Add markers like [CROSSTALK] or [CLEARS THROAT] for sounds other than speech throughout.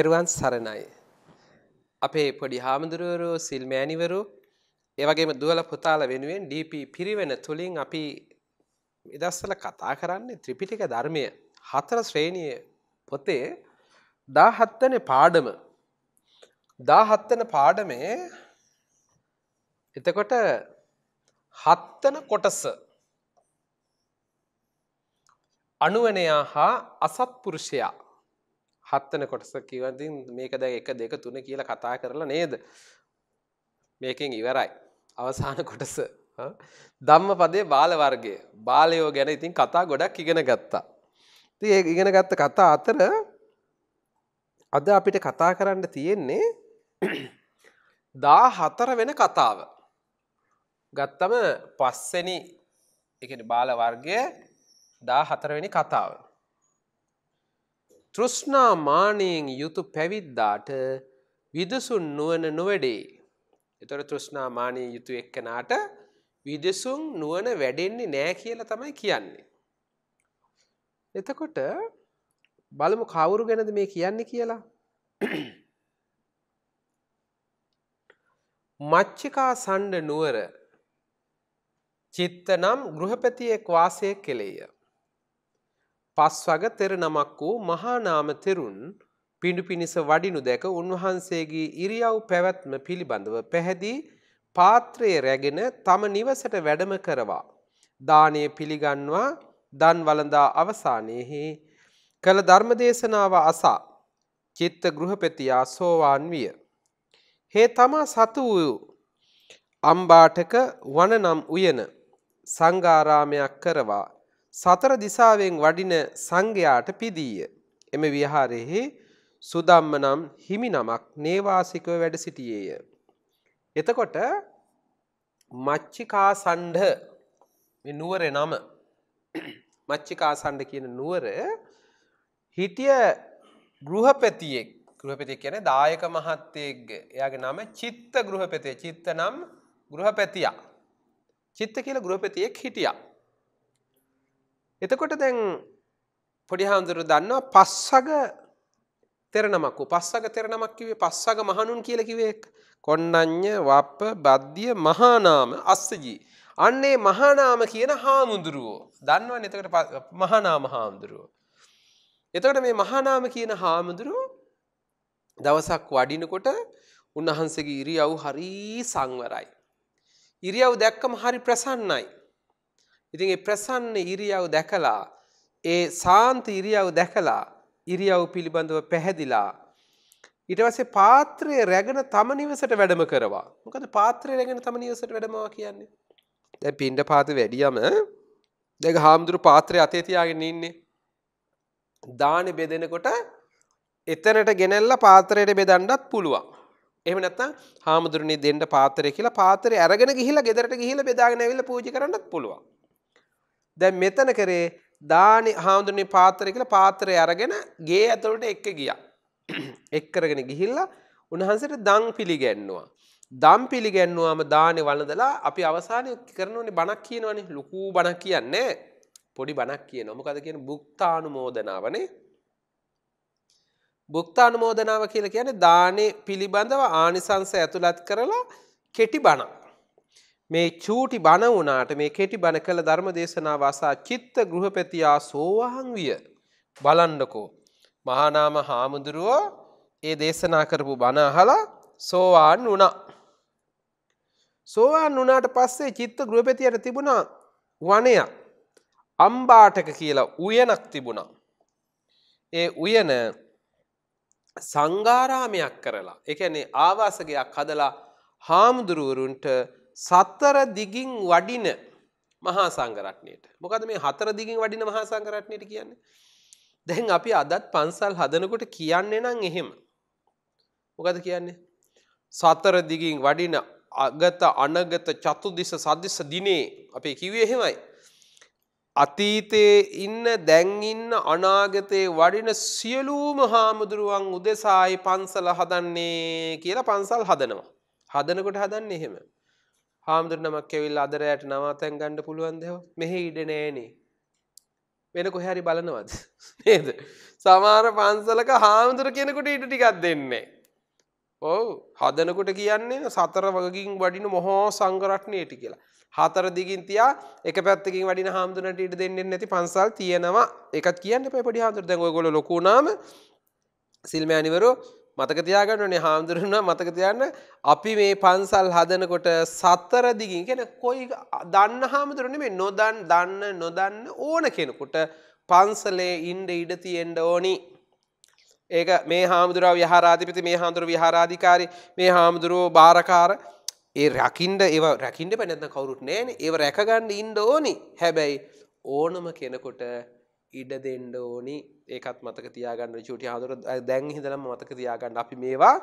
තෙරුවන් සරණයි. අපේ පොඩි හාමුදුරුවරු සිල්මෑනිවරු ඒවගේම දුවල පුතාල වෙනුවෙන් DP පිරිවෙන තුළින් අපි ඉදස්සල කතා කරන්නේ ත්‍රිපිටික ධර්මය හතර ශ්‍රේණිය පොතේ දාහත්තන පාඩම දාහත්තන පාඩමේ එතකොට හත්තන කොටස අනුවනයා හා අසත්පුරුෂයා හත්තන කොටස කිවතින් මේක දැ එක දෙක තුන කියලා කතා කරලා නේද මේකෙන් ඉවරයි අවසාන [LAUGHS] කොටස දම්ම පදේ බාලවර්ගේ බාලයෝ ගැන ඉතින් කතා ගොඩක් ඉගෙන ගත්තා ති ඒ ඉගෙන ගත්ත කතා අතර අද අපිට කතා කරන්න තියෙන්නේ [CLEARS THROAT] දා හතර වෙන කතාව ගත්තම පස්සෙනි එක බාල වර්ගය දා හතරවෙනි කතාව තෘෂ්ණා මානයෙන් යුතු පැවිද්දාට විදසුන් නුවන නොවැඩේ. එතොර තෘෂ්ණා මානය යුතු එක්කනාට විදසුන් නුවන වැඩෙන්නේ නෑ කියලා තමයි කියන්නේ. එතකොට බලමු කවුරු ගැනද මේ කියන්නේ කියලා. මච්චිකා සණ්ඩ නුවර චිත්ත නම් ගෘහපතියෙක් වාසය කෙළේය. පස් වග තෙර නමක් වූ මහානාම තෙරුන් පිඩු පිණිස වඩිනු දැක උන්වහන්සේගේ ඉරියව් පැවැත්ම පිළිබඳව පැහැදී පාත්‍රයේ රැගෙන තම නිවසට වැඩම කරවා. දානය පිළිගන්වා දන් වලඳා අවසානයෙහි කළ ධර්මදේශනාව අසා චිත්ත ගෘහපතියා සෝවාන් විය. හේ තමා සතු වූ අම්බාටක වනනම් උයන සංගාරාමයක් කරවා සතර දිසාවෙන් වඩින සංඝයාට පිදීය. එම විහාරෙහි සුදම්ම නම් හිමි නමක් නේවාසිකව වැඩ සිටියේය. එතකොට මච්චිකා සණ්ඩ නුවර නම [CLEARS THROAT] මච්චිකා සණ්ඩ කියන නුවර හිටිය ගෘහපැතියෙක් ගෘහපති කියන දායක මහත්තයෙක් එයාගේ නම චිත්ත ගෘහපතිය චිත්ත නම් ගෘහපැතියා චිත්ත කියල ගෘහපතියෙක් හිටියා එතකොට දැන් පොඩි හාමුදුරු දන්නවා පස්සග තෙරණමක්කු පස්සග තෙරණමක් කිවේ පස්සග මහනුන් කියල කිවේ කොන්න්ඥ වප්ප බද්ධිය මහානාම අස්සජී. අන්නේ මහානාම කියන හාමුදුරුවෝ දන්නවා නතකට මහනාම හාමුදුරුවෝ. එතකට මේ මහානාම කියන හාමුදුරුවෝ දවසක් වඩිනකොට උන්වහන්සේගේ ඉරියව් හරී සංවරයි. ඉරියව් දැක්කම හරි ප්‍රසන්නයි. ඉතින් ඒ ප්‍රසන්න ඉරියව් දැකලා ඒ සාන්ත ඉරියව් දැකලා ඉරියව් පිළිබඳව පැහැදිලා ඊට පස්සේ පාත්‍රය රැගෙන තම නිවසට වැඩම කරවා. මොකද පාත්‍රය රැගෙන තම නිවසට වැඩමවා කියන්නේ. දැන් පින්ඩ පාත වැඩියම දැන් හාමුදුරු පාත්‍රය අතේ තියාගෙන ඉන්නේ. දානේ බෙදෙනකොට එතනට ගෙනල්ලා පාත්‍රයට බෙදන්නත් පුළුවන්. එහෙම නැත්නම් හාමුදුරනේ දෙන්න පාත්‍රය කියලා පාත්‍රය අරගෙන ගිහිල්ලා ගෙදරට ගිහිල්ලා බෙදාගෙන ඇවිල්ලා පූජා කරන්නත් පුළුවන්. දැන් මෙතන කරේ දානි හාමුදුරනේ පාත්‍රය කියලා පාත්‍රය අරගෙන ගේ ඇතුළට එක්ක ගියා. එක් කරගෙන ගිහිල්ලා උන්වහන්සේට දන් පිළිගැන්නුවා. දම් පිළිගැන්නුවාම දානේ වළඳලා අපි අවසානයේ කරනෝනේ බණක් කියනවනේ ලොකු බණක් කියන්නේ පොඩි බණක් කියනවා. මොකද කියන්නේ බුක්තානුමෝදනාවනේ. බුක්තානුමෝදනාව කියලා කියන්නේ දානේ පිළිබඳව ආනිසංශ ඇතුළත් කරලා කෙටි බණක්. මේ චූටි බණ වුණාට මේ කෙටි බණ කළ ධර්ම දේශනාව අසා චිත්ත ගෘහපතියා සෝවාන් විය. බලන්නකෝ. මහානාම හාමුදුරුවෝ ඒ දේශනා කරපු බණ අහලා සෝවාන් වුණා. සෝවාන් වුණාට පස්සේ චිත්ත ගෘහපතියට තිබුණා වනයක්. අම්බාටක කියලා උයනක් තිබුණා. ඒ උයන සංගාරාමයක් කරලා එකනේ ආවාසගයක් හදලා හාමුදුරුවරුන්ට සත්තර දිගින් වඩින මහා සංගරත්නයට මොකද මේ හතර දිගින් වඩින මහා සංගරත්නයට කියන්න දැන් අපි අදත් පන්සල් හදනකොට කියන්න නම් එහෙම මොකද කියන්නේ සතර දිගින් වඩින අගත අනගත චතු දිස සදිස දිනේ අපේ කිවේ එහෙමයි අතීතයේ ඉන්න දැන්ඉන්න අනාගතයේ වඩින සියලූම හාමුදුරුවන් උදෙසායි පන්සල හදන්නේ කියලා පන්සල් හදනවා හදනකොට හදන්න එහෙම හාමුදුරනමක් ඇවිල් අදරයට නවාතැන් ගණ්ඩ පුළුවන්දව මෙහි ඉඩ නෑනේ. වෙන කොහැරි බලනවද [LAUGHS] නේද. සමාර පන්සලක හාමුදුර කෙනෙකුට ඉට ටිකක් දෙන්නේ. ඔවු හදනකුට කියන්නේ සතර වගකින් වඩින මොහෝ සංගරට්නයට කියලා. හතර දිගින් තියා එක පැත්තකින් වඩි හාමුදුරට ඉට දෙන්නේ නැති පන්සල් තියෙනවා එකත් කියන්න පැපඩි හාමුදුර දැව ගොල ලොකුණාම සිල්මෑනිවරු මතක තියාගන්නනේ හාමුදුරන්න මතක තියන්න අපි මේ පන්සල් හදනකොට සත්තර දිගින් කෙන කොයි දන්න හාමුදුරන මේ නොදන් දන්න නොදන්න ඕන කෙනෙකුට පන්සලේ ඉන්ඩ ඉඩ තියෙන්ඩ ඕනි. ඒක මේ හාමුදුරුව විහාරාධිපති මේ හාමුදුරු විහාරාධිකාරි මේ හාමුදුරුවෝ භාරකාර ඒ රකිින්ඩ ඒව රැකින්ඩ පැනැත්න කවරුත් නෑන ඒව රැකගන්න ඉන්ඩ ඕනි හැබැයි ඕනම කෙනකොට ඉඩ දෙන්ඩ ඕනි ඒකත් මතක තියාගන්න චුටි හදුර දැන් හිදලම මතක තියාගන්න අපි මේවා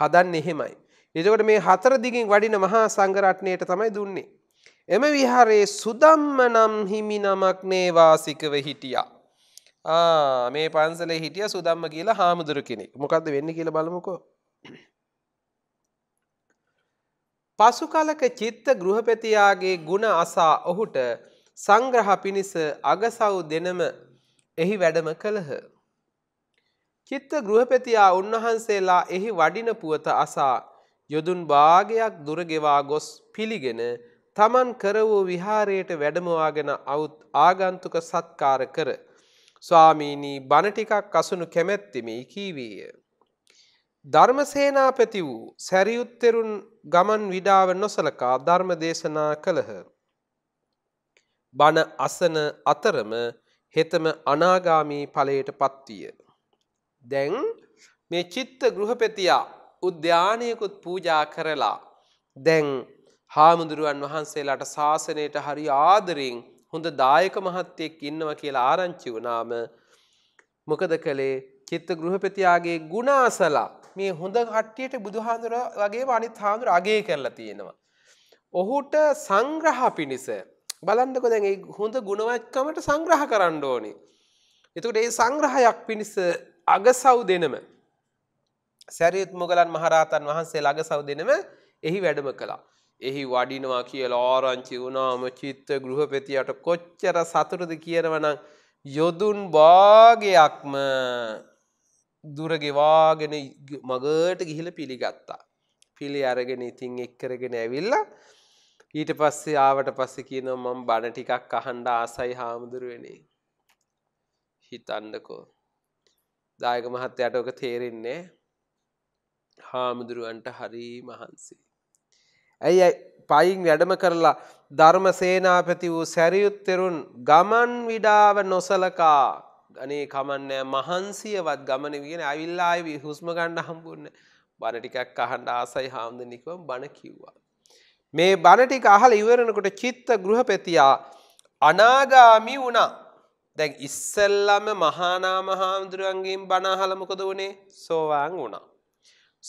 හදන්න එහෙමයි. එතකොට මේ හතර දිගින් වඩින මහා සංගරට්නයට තමයි දුන්නේ. එම විහාරයේ සුදම්ම නම් හිමි නමක් නේවාසිකව හිටියා. මේ පන්සල හිටිය සුදම්ම කියලා හාමුදුර කෙනෙක් මොකක්ද වෙන්න කියල බලමුකෝ. පසු කලක චිත්ත ගෘහපැතියාගේ ගුණ අසා ඔහුට සංග්‍රහ පිණිස අගසව් දෙනම එහි වැඩම කළහ. චිත්ත ගෘහපතියා උන්වහන්සේලා එහි වඩින පුවත අසා යොදුන් භාගයක් දුරගෙවා ගොස් පිළිගෙන තමන් කර වූ විහාරයට වැඩමවාගෙන අවුත් ආගන්තුක සත්කාර කර. ස්වාමීනී බණ ටිකක් අසුණු කැමැත්තෙමි කීවීය. ධර්මසේනාපති වූ සැරියුත්තෙරුන් ගමන් විඩාව නොසලකා ධර්ම දේශනා කළහ. බණ අසන අතරම හෙතම අනාගාමී ඵලයට පත්විය. දැන් මේ චිත්ත ගෘහපතියා උද්‍යානයකුත් පූජා කරලා දැන් හාමුදුරුවන් වහන්සේලාට ශාසනයට හරි ආදරින් හොඳ දායක මහත්තයෙක් ඉන්නව කියලා ආරංචි වුණාම මොකද කළේ චිත්ත ගෘහපතියාගේ ගුණාසලා මේ හොඳ කට්ටියට බුදුහාඳුර වගේ අනිත් හාමුදුර අගේ කරලා තියෙනවා. ඔහුට සංග්‍රහ පිණිස බලන්නක දැන් හොඳ ගුණවත්කමට සංග්‍රහ කරන්න ඕනි. එතුකට ඒ සංග්‍රහයක් පිණිස අගසව් දෙනම සැරියුත් මොගලන් මහරහතන් වහන්සේ අගසව් දෙනම එහි වැඩම කළා. එහි වඩිනවා කියලා ආරංචි වුණාම චිත්ත ගෘහපතියට කොච්චර සතුටද කියනවනම් යොදුන් භාගයක්ම දුරගෙවාගෙන මගට ගිහිල පිළිගත්තා. පිළි අරගෙන ඉතින් එක්කරගෙන ඇවිල්ලා ඊට පස්සේ ආවට පස්සේ කියනවා මම බණ ටිකක් අහන්න ආසයි හාමුදුරුවනේ. හිතන්නකෝ. දායක මහත්තයාට ඔක තේරෙන්නේ හාමුදුරුවන්ට හරි මහන්සි. ඇයි පයින් වැඩම කරලා ධර්ම සේනාපති වූ සැරියුත්තෙරුන් ගමන් විඩාව නොසලකා අනේ කමන්නෑ මහන්සියවත් ගමන ගෙන ඇවිල්ලා හුස්ම ගණ්ඩ හම්බුන්න බණ ටිකක් අහන්ඩ ආසයි හාමුදුනිකව බණ කිව්වා. මේ බණටික අහල ඉවරෙනකොට චිත්ත ගෘහපැතියා අනාගාමි වුණා දැන් ඉස්සල්ලම මහානාම හාමුදුරුවන්ගේෙන් බනාහල මොකද වනේ සෝවාන් වුණා.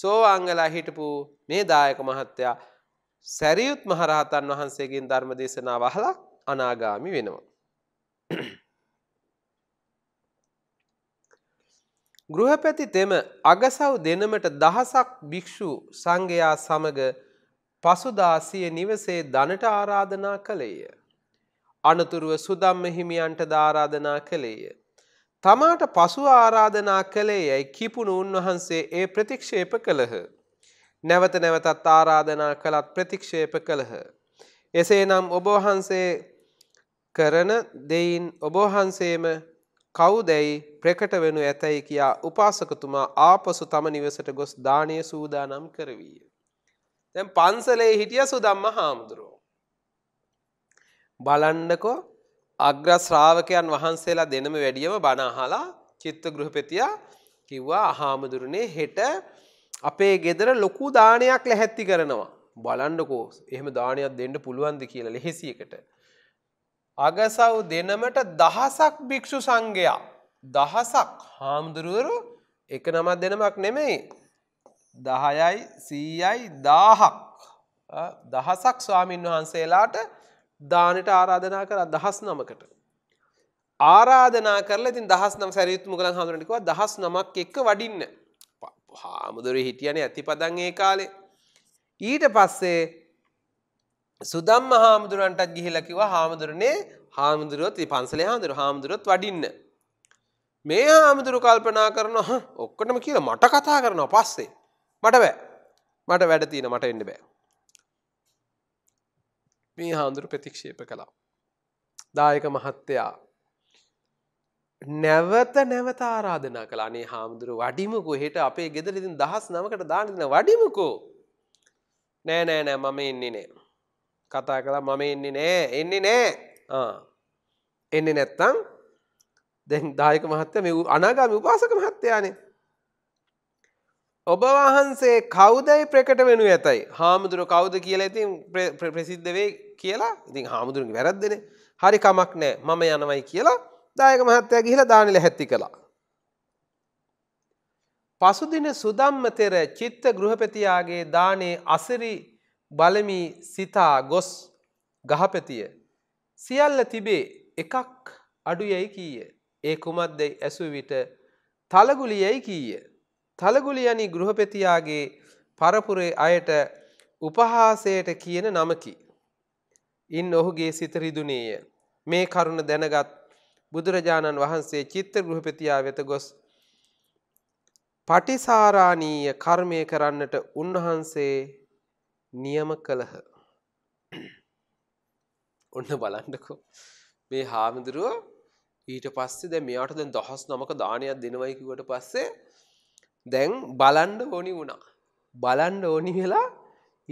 සෝවාංගලා හිටපු මේ දායක මහත්තයා සැරියුත් මහරහතන් වහන්සේගෙන් ධර්ම දේශනා වහලා අනාගාමි වෙනවා. ගෘහපැති තෙම අගසව් දෙනමට දහසක් භික්‍ෂු සංඝයා සමග පසුදාසිය නිවසේ දනට ආරාධනා කළේය. අනතුරුව සුදම්ම හිමියන්ට දාරාධනා කළේය. තමාට පසු ආරාධනා කළේ යැයි කිපුණු උන්වහන්සේ ඒ ප්‍රතික්ෂේප කළහ. නැවත නැවතත් ආරාධනා කළත් ප්‍රතික්ෂේප කළහ. එසේනම් ඔබවහන්සේ කරන දෙයින් ඔබවහන්සේම කවුදැයි ප්‍රකට වෙනු ඇතැයි කියා උපාසකතුමා ආපසු තම නිවසට ගොස් දානය සූදානම් කරවීය. දැන් පන්සලේ හිටිය සුදම්ම හාමුදුරුවෝ. බලන්නකෝ අග්‍ර ශ්‍රාවකයන් වහන්සේලා දෙනම වැඩියම බණ අහලා චිත්ත ගෘහපතියා කිව්වා අහාමුදුරනේ හෙට අපේ ගෙදර ලොකු දානයක් ලැහැත්ති කරනවා. බලන්නකෝ එහෙම දානයක් දෙන්න පුළුවන්ද කියලා ලෙහෙසියකට. අගසව් දෙනමට දහසක් භික්‍ෂු සංඝයා දහසක් හාමුදුරුවරු එක නමත් දෙනමක් නෙමෙයි දහයයි සීයයි දාහක් දහසක් ස්වාමීන් වහන්සේලාට දානට ආරාධනා කර දහස් නමකට. ආරාධනා කරල ඉතින් දහස් නම් සැරයුත්ම කළ හඳුරටිකව දහස් නමක් එක්ක වඩින්න. හාමුදුරේ හිටියන ඇතිපදන් ඒ කාලේ. ඊට පස්සේ සුදම් හාමුදුරුවන්ටත් ගිහිලකිව හාමුදුරනේ හාමුදුරුවත් පන්සල හාමුදුර හාමුදුරුවත් වඩින්න. මේ හාමුදුරු කල්පනා කරනවා ඔක්කටම කියලා මට කතා කරනවා පස්සේ. මට බෑ මට වැඩ තියෙන මට එන්න බෑ මේ හාමුදුරු ප්‍රතික්ෂේප කළා දායක මහත්තයා නැවත නැවත ආරාධනා කලානේ හාමුදුරු වඩිමකු හෙට අපේ ගෙදරරිදින් දහස් නමකට දානදින වඩිමකෝ නෑ නෑ නෑ මම එන්නේ නෑ කතා කලා මම එන්නේ නෑ එන්නේ නෑ එන්නේ නැත්තං දැන් දායක මහත්ත මෙ අනාගාමි උපාසක මහත්තයානේ ඔබ වහන්සේ කෞදයි ප්‍රකට වෙනු ඇතයි හාමුදුර කෞද කියලා ඉතින් ප්‍රසිද්ධවේ කියලා ඉතින් හාමුදුරුන් වැරද්දෙන හරි කමක් නෑ මම යනවයි කියලා දායක මහත්තයා ගිහිලා දානිල හැත්ති කළා. පසුදින සුදම්මතෙර චිත්ත ගෘහපතියාගේ දානේ අසිරි බලමි සිතා ගොස් ගහපතිය සියල්ල තිබේ එකක් අඩු යැයි කීය ඒ කුමත් දෙයි ඇසු විට තලගුලි යැයි කීය තලගුලියනි ගෘහපතියාගේ පරපුරේ අයට උපහාසයට කියන නමකි. ඉන් ඔහුගේ සිත රිදුනේය. මේ කරුණ දැනගත් බුදුරජාණන් වහන්සේ චිත්ත ගෘහපතියා වෙත ගොස් පටිසාරාණීය කර්මය කරන්නට උන්වහන්සේ නියම කළහ. ඔන්න බලන්නකෝ. මේ හාමුදුරුව ඊට පස්සේ දැන් මෙයාට දැන් දහස් නමක දානයක් දෙනවයි කිව්වට පස්සේ දැන් බලන්ඩ ඕනි වුණා. බලන්ඩ ඕනි වෙලා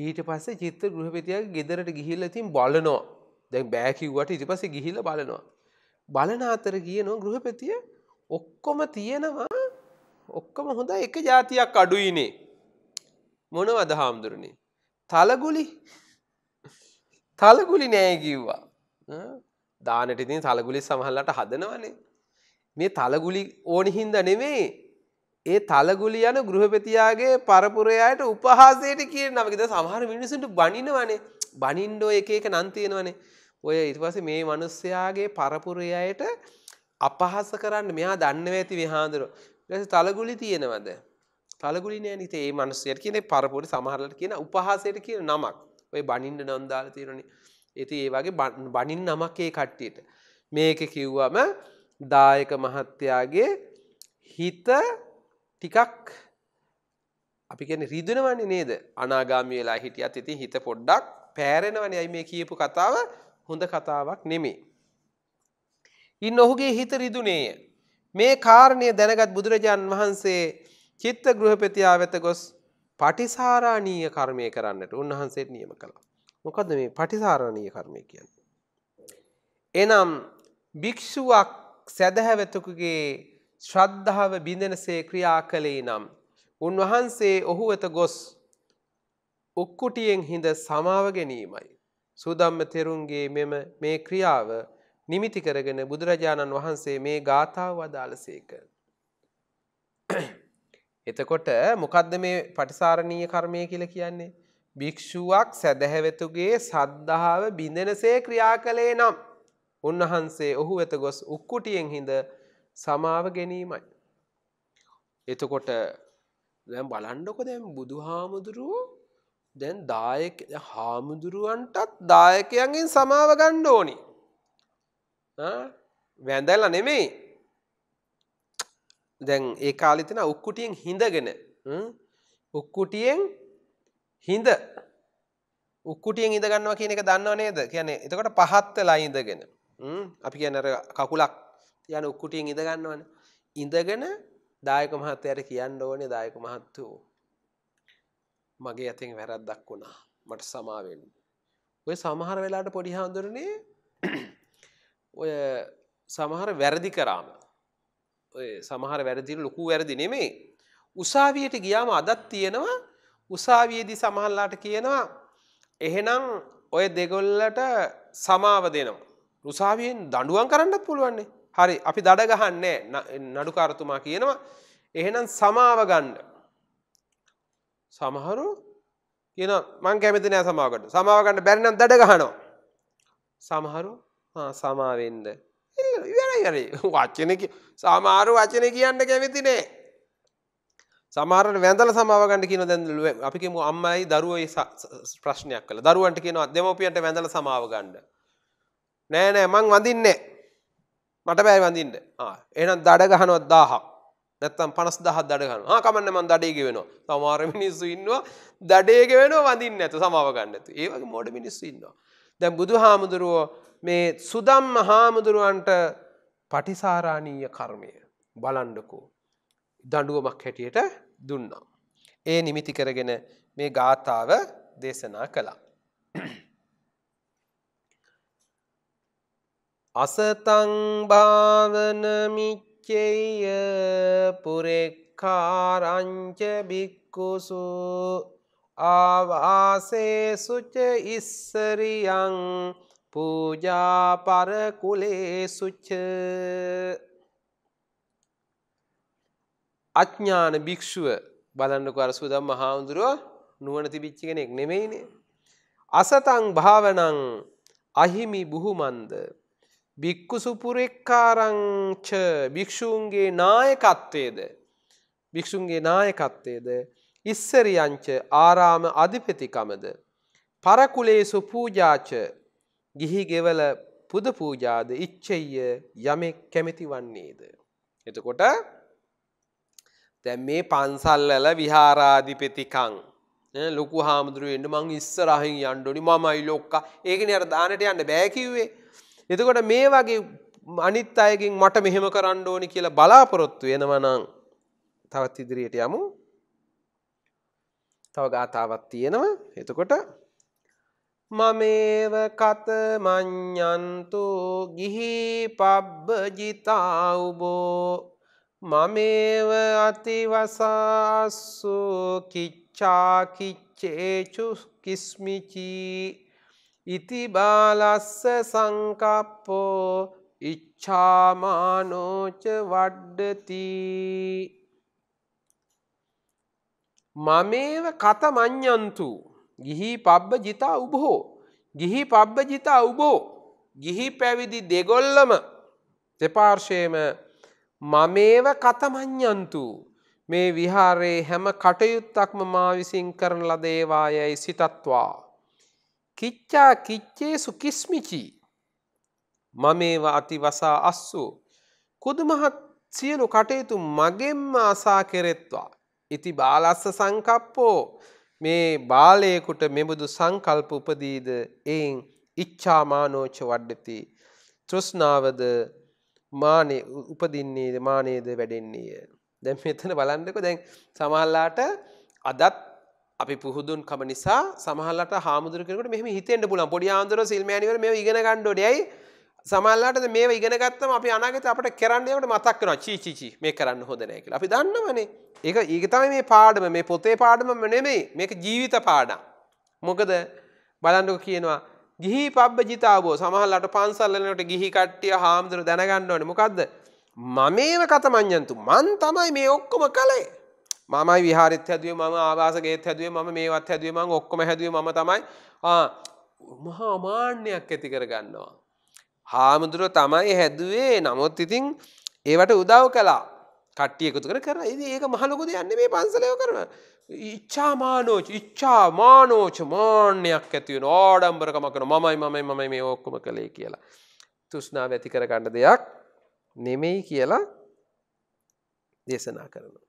ඊට පස්සේ චිත්ත ගෘහපතියක් ගෙදරට ගිහිල්ල තින් බලනෝ දැන් බෑකිව්වට ඉට පස ගිහිල බලනවා. බලන අතර කියනවා ගෘහපතිය ඔක්කොම තියෙනවා ඔක්කොම හොඳ එක ජාතියක් අඩුයිනේ. මොන වද හාමුදුරණේ. තලගුලි තලගුලි නෑකිව්වා. දානටඉතින් තලගුලි සමහල්ලට හදනවනේ. මේ තලගුලි ඕනිහින්ද නෙමේ ඒ තලගුලියන ගෘහපතියාගේ පරපුරයායට උපහාසයට කිය නමකද සමහර මිනිසුන්ට බනිනවනේ බනින්ඩෝ එක එක නන්තියෙනවනේ ඔය ඉතිපස මේ මනුස්සයාගේ පරපුරයායට අපහස කරන්න මෙයා දන්න ඇති විහාන්දර ලෙස තලගුලි තියෙනවද තලගුලි නෑ නිතේ ඒ මනුස්සයට කියන පරපුරි සමහරලට කියන උපහාසයට කියන නමක් ඔය බනින්ඩ නොන්දාල තිරණ ඇති ඒ වගේ බනින් නමක්ඒ කට්ටියට මේක කිව්වම දායක මහත්තයාගේ හිත ටිකක් අපි ගැන රිදෙනවන්නේ නේද අනාගාමි වෙලා හිටියත් ඉතින් හිත පොඩ්ඩක් පෑරෙනවනේ අයි මේ කියපු කතාව හොඳ කතාවක් නෙමේ. ඉන් ඔහුගේ හිත රිදුනේය. මේ කාරණය දැනගත් බුදුරජාන් වහන්සේ චිත්ත ගෘහපතියා වෙත ගොස් පටිසාරාණීය කර්මය කරන්නට උන්වහන්සේට නියම කළා. මොකද මේ පටිසාරාණීය කර්මය කියන්නේ. එනම් භික්ෂුවක් සැදැහැවතුකගේ ශ්‍රද්ධාව බිඳෙනසේ ක්‍රියා කළේ නම් උන්වහන්සේ ඔහු වෙත ගොස් උක්කුටියෙන් හිඳ සමාව ගැනීමයි. සූදම්ම තෙරුන්ගේ මෙම මේ ක්‍රියාව නිමිති කරගෙන බුදුරජාණන් වහන්සේ මේ ගාථාව වදාළසේක. එතකොට මොකද්ද මේ පටිසාරණීය කර්මය කියලා කියන්නේ? භික්ෂුවක් සදහැවතුගේ සද්ධාව බිඳෙනසේ ක්‍රියා කළේ නම් උන්වහන්සේ ඔහු වෙත ගොස් උක්කුටියෙන් හිඳ සමාව ගැනීමයි. එතකොට දැම් බලන්ඩොක දැම් බුදු හාමුදුරුවෝ දැන් දායක හාමුදුරුවන්ටත් දායකයන්ගෙන් සමාව ගණ්ඩ ඕනි වැඳල්ල නෙමෙයි දැන් ඒ කාලිතන උක්කුටියෙන් හිඳගෙන උක්කුටියෙන් හිඳ උක්කුටියෙන් ඉඳගන්නවා කියන එක දන්නව නේද කියන එතකොට පහත්ත ලයිඳගෙන අපි කියනර කකුලක් යන උක්කුටියෙන් ඉඳ ගන්නවනේ. ඉඳගෙන දායක මහත්තයාට කියන්න ඕනේ දායක මහත්තයෝ මගේ අතින් වැරද්දක් වුණා. මට සමා වෙන්න. ඔය සමහර වෙලාවට පොඩි හාමුදුරනේ [CLEARS THROAT] ඔය සමහර වැරදි කරාම ඔය සමහර වැරදින ලොකු වැරදි නෙමේ. උසාවියට ගියාම අදත් තියෙනවා උසාවියේදී සමහල්ලාට කියනවා එහෙනම් ඔය දෙගොල්ලට සමාව දෙනවා. උසාවියෙන් දඬුවම් කරන්නත් පුළුවන්නේ. හරි අපි දඩගහන්නේ නඩුකාරතුමා කියනවා එහෙනම් සමාව ගන්න සමහරු කියන මං කැමති නෑ සමාවකට සමාවගන්න බැරිනම් දඩගහනෝ සමහරු සමාවෙන්ද ඉවරයි [LAUGHS] වචන සමාරු වචනය කියන්න කැමති නෑ සමාරට වැදල සමාවගන්න කියන දැදලුව අපිකම අම්මයි දරුවයි ප්‍රශ්නයක් කළ දරුවන්ට කියනවා දෙමපියන්ට වැඳල සමාවගන්න නෑ නෑ මං වඳන්නේ මට බෑ වඳින්ට එනම් දඩ ගහනවත් දාහක් නැත්තම් පනස් දහ දඩගන්න ආකමන්න මන් දඩේග වෙනවා තමාර මිනිස්සු ඉන්නවා දඩේග වෙන වඳින්න ඇත සමාවගන්නඇතු ඒවගේ මෝඩ මිනිස්සු ඉන්නවා. දැන් බුදු හාමුදුරුවෝ මේ සුදම්ම හාමුදුරුවන්ට පටිසාරාණීය කර්මය බලන්ඩකෝ දඩුවමක් හැටියට දුන්නම්. ඒ නිමිති කරගෙන මේ ගාථාව දේශනා කළා. අසතං භාවනමිච්චේය පුරෙක්කාරංච බික්කුසු ආවාසේසුච ඉස්සරියං පූජාපරකුලේසුච්ච අඥ්ඥාන භික්‍ෂුව බලන්නක අරසුදම් මහාමුදුරුව නුවන තිබිච්චි කෙනෙක් නෙමෙයිනේ. අසතං භාවනං අහිමි බුහුමන්ද භික්කු සුපුරෙක්කාරංච භික්‍ෂූන්ගේ නායකත්වේද භික්‍ෂුන්ගේ නායකත්වේද ඉස්සරියංච ආරාම අධිපතිකමද පරකුලේසු පූජාච ගිහි ගෙවල පුද පූජාද ඉච්චෙය යමෙක් කැමැති වන්නේද. එතකොට දැ මේ පන්සල්ලල විහාරාධිපෙතිකං ලොකු හාමුදුරුවෙන්ට මං ඉස්සරහින් යන්ඩොනි මමයි ලොක්කා ඒකන අර දානට යන්න බෑකිවේ එතකොට මේ වගේ අනිත් අයගෙන් මට මෙහෙම කරන්න ඕනි කියලා බලාපොරොත්තු වෙනවනම් තවත් ඉදිරියට යමු. තව ගාතාවක් තියෙනවා. එතකොට මමේව කත මඤ්ඤන්තු ගිහි පබ්බජිතා උබෝ මමේව අතිවසාස්සු කිච්ඡා කිච්චේචු කිස්මිචී ඉති බාලස්ස සංකප්පෝ ඉච්ඡාමානෝච වඩ්ඩති මමේව කත මඤ්ඤන්තු ගිහි පබ්බ ජිතා උබෝ ගිහි පබ්බ ජිතා උබෝ ගිහි පැවිදි දෙගොල්ලම දෙපාර්ශයම මමේව කතමං්ඥන්තු මේ විහාරයේ හැම කටයුත්තක්ම මා විසින් කරන ලදේවා යැයි සිතත්වා. කිච්චා කිච්චේසු කිස්මිචී මමේවා අතිවසා අස්සු කුදුමහත් සියලු කටයුතු මගෙන්ම අසා කෙරෙත්වා. ඉති බාලස්ස සංකප්පෝ මේ බාලයකුට මෙබුදු සංකල්ප උපදීද එයින් ඉච්ඡාමානෝච වඩ්ඩති තෘෂ්ණාවද මානේ උපදින්නේද මානේද වැඩෙන්නේය. දැන් මෙතන බලන්නකො දැන් සමහරලාට අදත් අපි පුහුදුන්කම නිසා සමහලට හාමුදුරකට මෙම හිතෙන්ට පුලන් පොඩි ආන්දුර සිල්මෑනිවර මේ ඉගෙන ගණ්ඩොඩයයි සමල්ලාට මේ ඉගෙනගත්තම අපි අනාගත අපට කරන්නේට මතක් වෙන චිචිචි මේ කරන්න හොඳනය කියලා අපි දන්නවනේ ඒක ඒකතම මේ පාඩම මේ පොතේ පාඩම නෙමෙයි මේක ජීවිත පාඩම් මොකද බලන්ඩුක කියනවා ගිහි පබ්බ ජිතාබෝ සමහල්ලට පන්සල්ලනට ගිහි කට්ටිය හාමුදුර දැනගන්නවන මොකක්ද මමේව කතමං්ඥන්තු මන් තමයි මේ ඔක්කොම කළේ මමයි විහාරත් හැදුවේ මම ආවාසගේත් හැදුවේ ම මේවත් හැදුවේ මං ඔක්කොම හැදුවේ ම තමයි මහා අමාන්‍යයක් ඇති කරගන්නවා. හාමුදුරුව තමයි හැදුවේ නමුත් ඉතිං ඒවට උදව් කලා කට්ටියකුතු කර කර ඉදි ඒක මහලොකුද යන්න මේ පන්සලය කරන ඉච්චා මානෝච ඉච්චා මානෝච මාන්‍යයක් ඇතිවෙන ඕඩම්බරකමකන මයි මයි මයි මේ ඔක්කොම කළේ කියලා. තුෂ්නාව ඇති කරගන්න දෙයක් නෙමෙයි කියලා දේශනා කරනවා.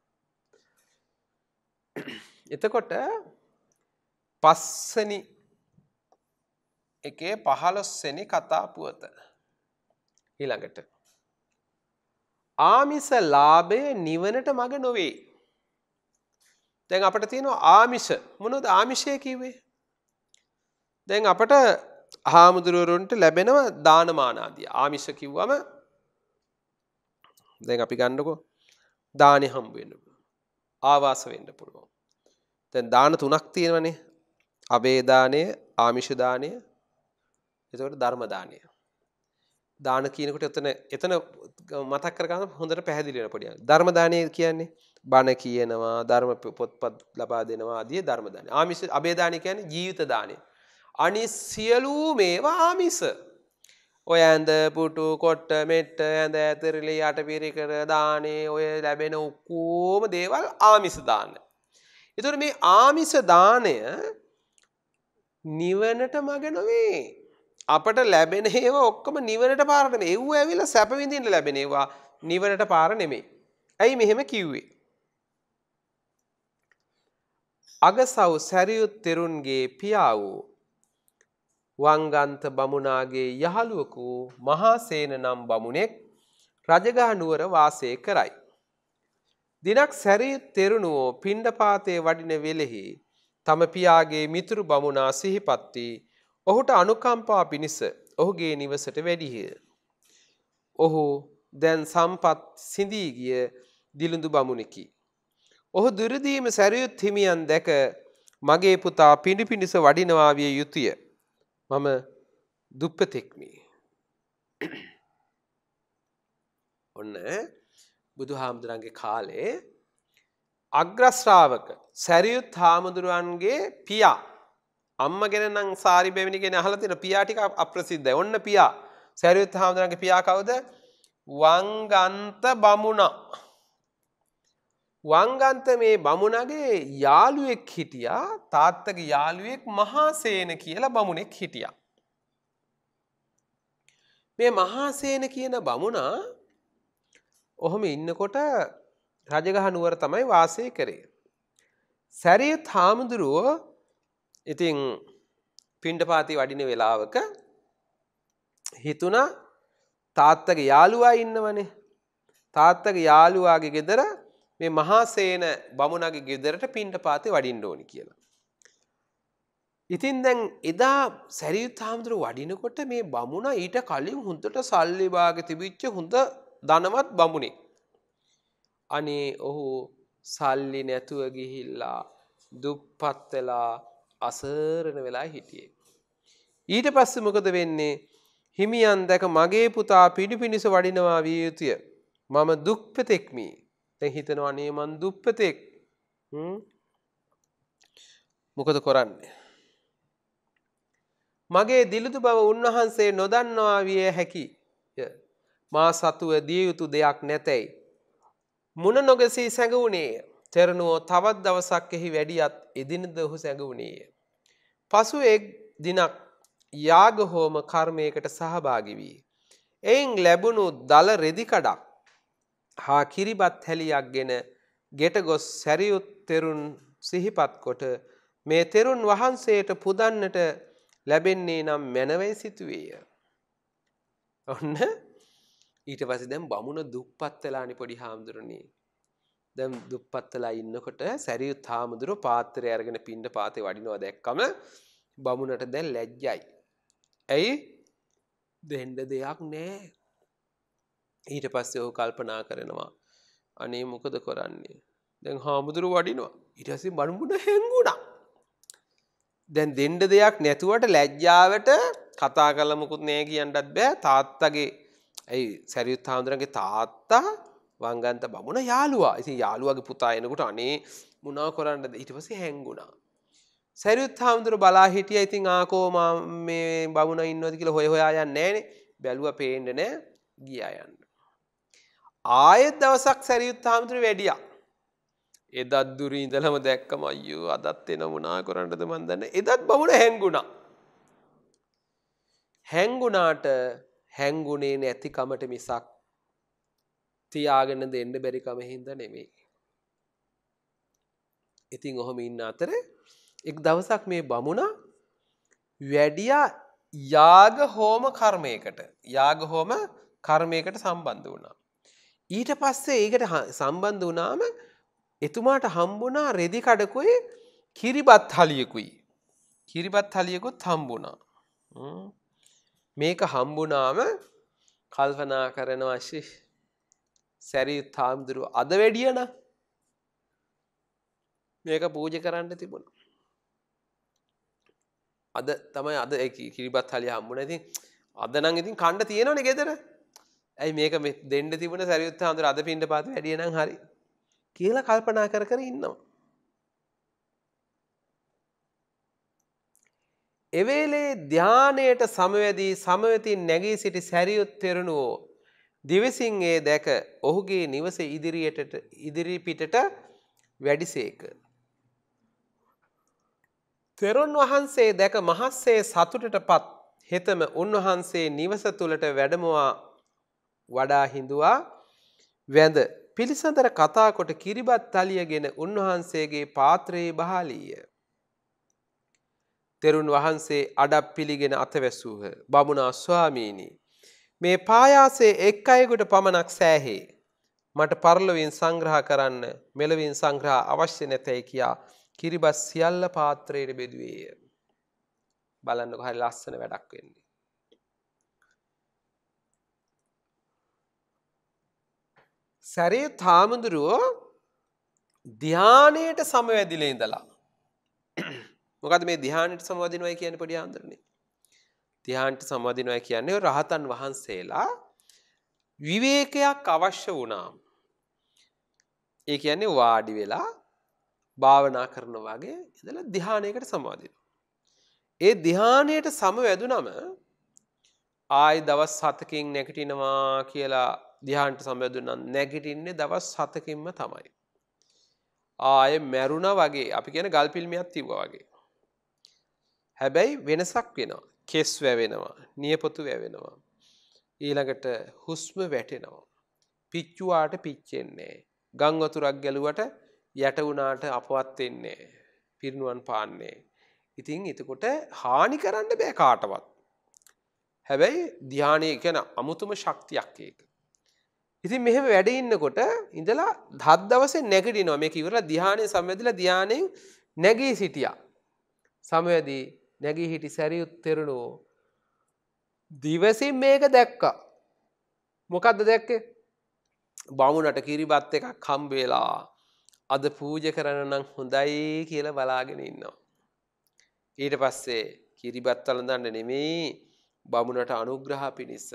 [CLEARS THROAT] එතකොට පස්සනි එකේ පහළොස්සෙනි කතා පුවත ඊළඟට ආමිස ලාභය නිවනට මග නොවේ දැන් අපට තියෙනවා ආමිෂ මොනොද ආමිෂය කිවේ දැන් අපට හාමුදුරුවරුන්ට ලැබෙනව දානමානාදී ආමිෂ කිව්වම දැන් අපි ගණ්ඩකෝ දානය හම්බුවෙනවා ආවාස වෙන්න පුළුවන්. දැන් දාන තුනක් තියෙනවනේ. අබේ දාණය, ආමිෂ දාණය, එතකොට ධර්ම දාණය. දාන කියනකොට එතන එතන මතක් කරගන්න හොඳට පැහැදිලි වෙන පොඩියක්. ධර්ම දාණය කියන්නේ බණ කියනවා, ධර්ම පොත්පත් ලබා දෙනවා ආදී ධර්ම දාණය. ආමිෂ අබේ දාණය කියන්නේ ජීවිත දාණය. අනිත් සියලු මේවා ආමිෂ. ඔය ඇඳ පුටු කොට්ට මෙට්ට ඇඳ ඇතරලි අටපිරිකර දානේ ඔය ලැබෙන ඔක්කෝම දේවල් ආමිසදාන්න. එතුට මේ ආමිස දානය නිවනට මග නොවේ. අපට ලැබෙන ඒවා ඔක්කම නිවනට පාරටම එව් ඇවිල සැපවිඳින්න ලැබෙනවා නිවනට පාර නෙමේ. ඇයි මෙහෙම කිව්වේ. අගසව් සැරියුත් තෙරුන්ගේ පියා වූ වංගන්ත බමුණාගේ යහළුවකු මහාසේන නම් බමුණෙක් රජගහ නුවර වාසය කරයි. දිනක් සැරී තෙරුණුවෝ පිණ්ඩපාතේ වඩින වෙලෙහි තම පියාගේ මිතුරු බමුණා සිහිපත් වී ඔහුට අනුකම්පා පිණිස ඔහුගේ නිවසට වැඩිය. ඔහු දැන් සම්පත් සිඳී ගිය දිලුඳු බමුණකි. ඔහු දුරදීම සැරියුත් හිමියන් දැක මගේ පුතා පිඩි පිණිස වඩිනවා විය යුතුය. මම දුප්පතෙක්මි. [COUGHS] ඔන්න බුදුහාමුදුරන්ගේ කාලේ අග්‍රශ්‍රාවක සැරියුත් හාමුදුරුවන්ගේ පියා අම්ම ගෙනනම් සාරි බැවිනි ගෙන අහලා තියෙන පියා ටික අප්‍රසිද්ධයි. ඔන්න පියා සැරියුත් හාමුදුරන්ගේ පියා කවුද? වංගන්ත බමුණා වංගන්ත මේ බමුණගේ යාළුවෙක් හිටියා තාත්තගේ යාළුවෙක් මහාසේන කියලා බමුණෙක් හිටියා. මේ මහාසේන කියන බමුණා ඔහොම ඉන්නකොට රජගහ නුවර තමයි වාසය කරේ. සැරියුත් හාමුදුරුව ඉතින් පිණ්ඩපාති වඩින වෙලාවක හිතුණා තාත්තගේ යාළුවා ඉන්නවනේ තාත්තගේ යාළුවාගේ ගෙදර මේ මහාසේන බමුණගේ ගෙදරට පින්ඩ පාති වඩින්න ඕනි කියලා. ඉතින් දැන් එදා සැරියුත් හාමුදුරු වඩිනකොට මේ බමුණ ඊට කලින් හුඳට සල්ලි භාග තිබිච්ච හොඳ ධනවත් බමුණේ. අනේ ඔහු සල්ලි නැතුව ගිහිල්ලා දුප්පත් වෙලා අසරණ වෙලා හිටියේ. ඊට පස්සේ මොකද වෙන්නේ? හිමියන් දැක මගේ පුතා පිඩි පිනිස වඩිනවා විය යුතුය. මම දුක්පතෙක්මි. තැන් හිතනවා අනේ මං දුප්පතෙක් මොකද කරන්නේ මගේ දිලිදු බව උන්වහන්සේ නොදන්නවා විය හැකි මා සතුව දිය යුතු දෙයක් නැතැයි මුණ නොගැසී සැඟවුණේය තෙරණුවෝ තවත් දවසක් එහි වැඩියත් එදිනද ඔහු සැඟවුණේය පසු එක් දිනක් යාග හෝම කර්මයකට සහභාගි වී එයින් ලැබුණු දල රෙදිකඩක් හා කිරිබත් හැලියක් ගෙන ගෙට ගොස් සැරියුත් තෙරුන් සිහිපත් කොට මේ තෙරුන් වහන්සේට පුදන්නට ලැබෙන්නේ නම් මැනවයි සිතුවේය. ඔන්න ඊට පස්සේ දැන් බමුණ දුප්පත් වෙලානේ පොඩි හාමුදුරනේ. දැන් දුප්පත් වෙලා ඉන්නකොට සැරියුත් හාමුදුරුව පාත්‍රය අරගෙන පින්න පාතේ වඩිනවා දැක්කම බමුණට දැන් ලැජ්ජයි. ඇයි? දෙන්න දෙයක් නැහැ. ඊට පස්සේ ඔහු කල්පනා කරනවා අනේ මොකද කරන්නේ දැන් හාමුදුරු වඩිනවා ඉටසේ බණමුණ හැංගුණා දැන් දෙන්ඩ දෙයක් නැතුවට ලැජ්ජාවට කතා කළමකුත් නෑ කියන්නටත් බෑ තාත්තගේ ඇයි සැරියුත් හාමුදුරන්ගේ තාත්තා වංගන්ත බමුණ යාළුවා ඉති යාළුවගේ පුතා එනකුට අනේ මුණා කොරන්නද ඉටපස හැංගුණා සැරියුත් හාමුදුර බලා හිටිය ඉතින් ආකෝමා මේ බමුණ ඉන්නවද කියල හොය හොයා යන්න නෑනේ බැලුව පේන්ඩ නෑ ගියා යන්න ආයෙත් දවසක් සැරියුත් හාමුදුරු වැඩියා. එදත් දුරී ඉඳලම දැක්කම අයියෝ අදත් එන මොනා කරන්නද මන් දන්නේ. එදත් බහුල හැංගුණා. හැංගුණාට හැංගුණේ නැතිකමට මිසක් තියාගෙන දෙන්න බැරිකම හින්දා නෙමෙයි. ඉතින් ඔහොම ඉන්න අතර එක් දවසක් මේ බමුණා වැඩියා යාග හෝම කර්මයකට යාග හෝම කර්මයකට සම්බන්ධ වුණා. ඊට පස්සේ ඒකට සම්බන්ධ වනාම එතුමාට හම්බුනා රෙදිකඩකුයි කිරිබත් හලියකුයි. කිරිබත් හලියකුත් හම්බුනා. මේක හම්බුනාම කල්පනා කරන වශ්‍ය සැරි තාම්දුරු අද වැඩියන මේක පූජ කරන්න තිබුණ. අද තමයි අද කිරිබත් හලිය හම්බුන ඉතින් අදනං ඉතින් කණ්ඩ තියෙනවන ගෙදර ඇයි මේක දෙන්න තිබන සැරියුත් හාමුදුර අද පින්ඩ පාත වැඩියනම් හරි කියලා කල්පනා කර කර ඉන්නවා. එවේලේ ධ්‍යානයට සමවැදී සමවෙතින් නැගී සිටි සැරියුත් තෙරණුවෝ දිවසින් ඒ දැක ඔහුගේ නිවස ඉදිරියට ඉදිරිපිටට වැඩිසේක. තෙරුන් වහන්සේ දැක මහස්සේ සතුටට පත් හෙතම උන්වහන්සේ නිවස තුළට වැඩමවා වඩා හිඳුවා වැඳ පිළිසඳර කතා කොට කිරිබත් තලියගෙන උන්වහන්සේගේ පාත්‍රයේ බහාලීය. තෙරුන් වහන්සේ අඩක් පිළිගෙන අතවැසූහ බමුණා ස්වාමීනි. මේ පායාසේ එක් අයෙකුට පමණක් සෑහේ. මට පරලොවින් සංග්‍රහ කරන්න මෙලවින් සංග්‍රහ අවශ්‍ය නැතැයි කියා කිරිබස් සියල්ල පාත්‍රයට බෙදුවේය. බලන්නක හරි ලස්සන වැඩක් වෙන්නේ. සැරේ තාමුදුරුවෝ ධ්‍යානයට සමවැදිල ඉඳලා. මොකද මේ ධ්‍යානයට සමවදිනවයි කියන පොඩි ආන්දරනේ. ධ්‍යානට සමවදිනවයි කියන්නේ රහතන් වහන්සේලා විවේකයක් අවශ්‍ය වුණාම්. ඒ කියන්නේ වාඩි වෙලා භාවනා කරන වගේ ඉඳලා ධ්‍යානයකට සමවදිනවා. ඒ ධ්‍යානයට සමවැදුනම ආයි දවස් 7කින් නැගිටිනවා කියලා දිහාන්ට සම්බැදුනම් නැගිටින්නේ දවස් සතකින්ම තමයි. ආය මැරුණ වගේ අපි කියන ගල්පිල්මියත් තිබ්බ වගේ. හැබැයි වෙනසක් වෙනවා කෙස් වැවෙනවා නියපොතු වැවෙනවා. ඊළඟට හුස්ම වැටෙනවා. පිච්චුවාට පිච්චෙන්නේ. ගංවතුරක් ගැලුවට යට වුණාට අපවත් වෙන්නේ. පිරිනුවන් පාන්නේ. ඉතින් එතකොට හානි කරන්න බෑ කාටවත්. හැබැයි ධ්‍යානය ගැන අමුතුම ශක්තියක් ඒක. ඉතින් මෙහෙම වැඩ ඉන්නකොට ඉඳලා දත් දවසේ නැගිටිනවා මේක ඉවරලා ධානය සම්වැදිලා ධානයෙන් නැගී සිටියා සමවැදී නැගී හිටි සැරියුත් තෙරණුවෝ දිවසින් මේක දැක්කා මොකක්ද දැක්කේ බමුණට කිරිබත් එකක් හම්බේලා අද පූජ කරන්න නම් හොඳයි කියලා බලාගෙන ඉන්නවා. ඊට පස්සේ කිරිබත් වලඳන්න නෙමෙයි බමුණට අනුග්‍රහ පිණිස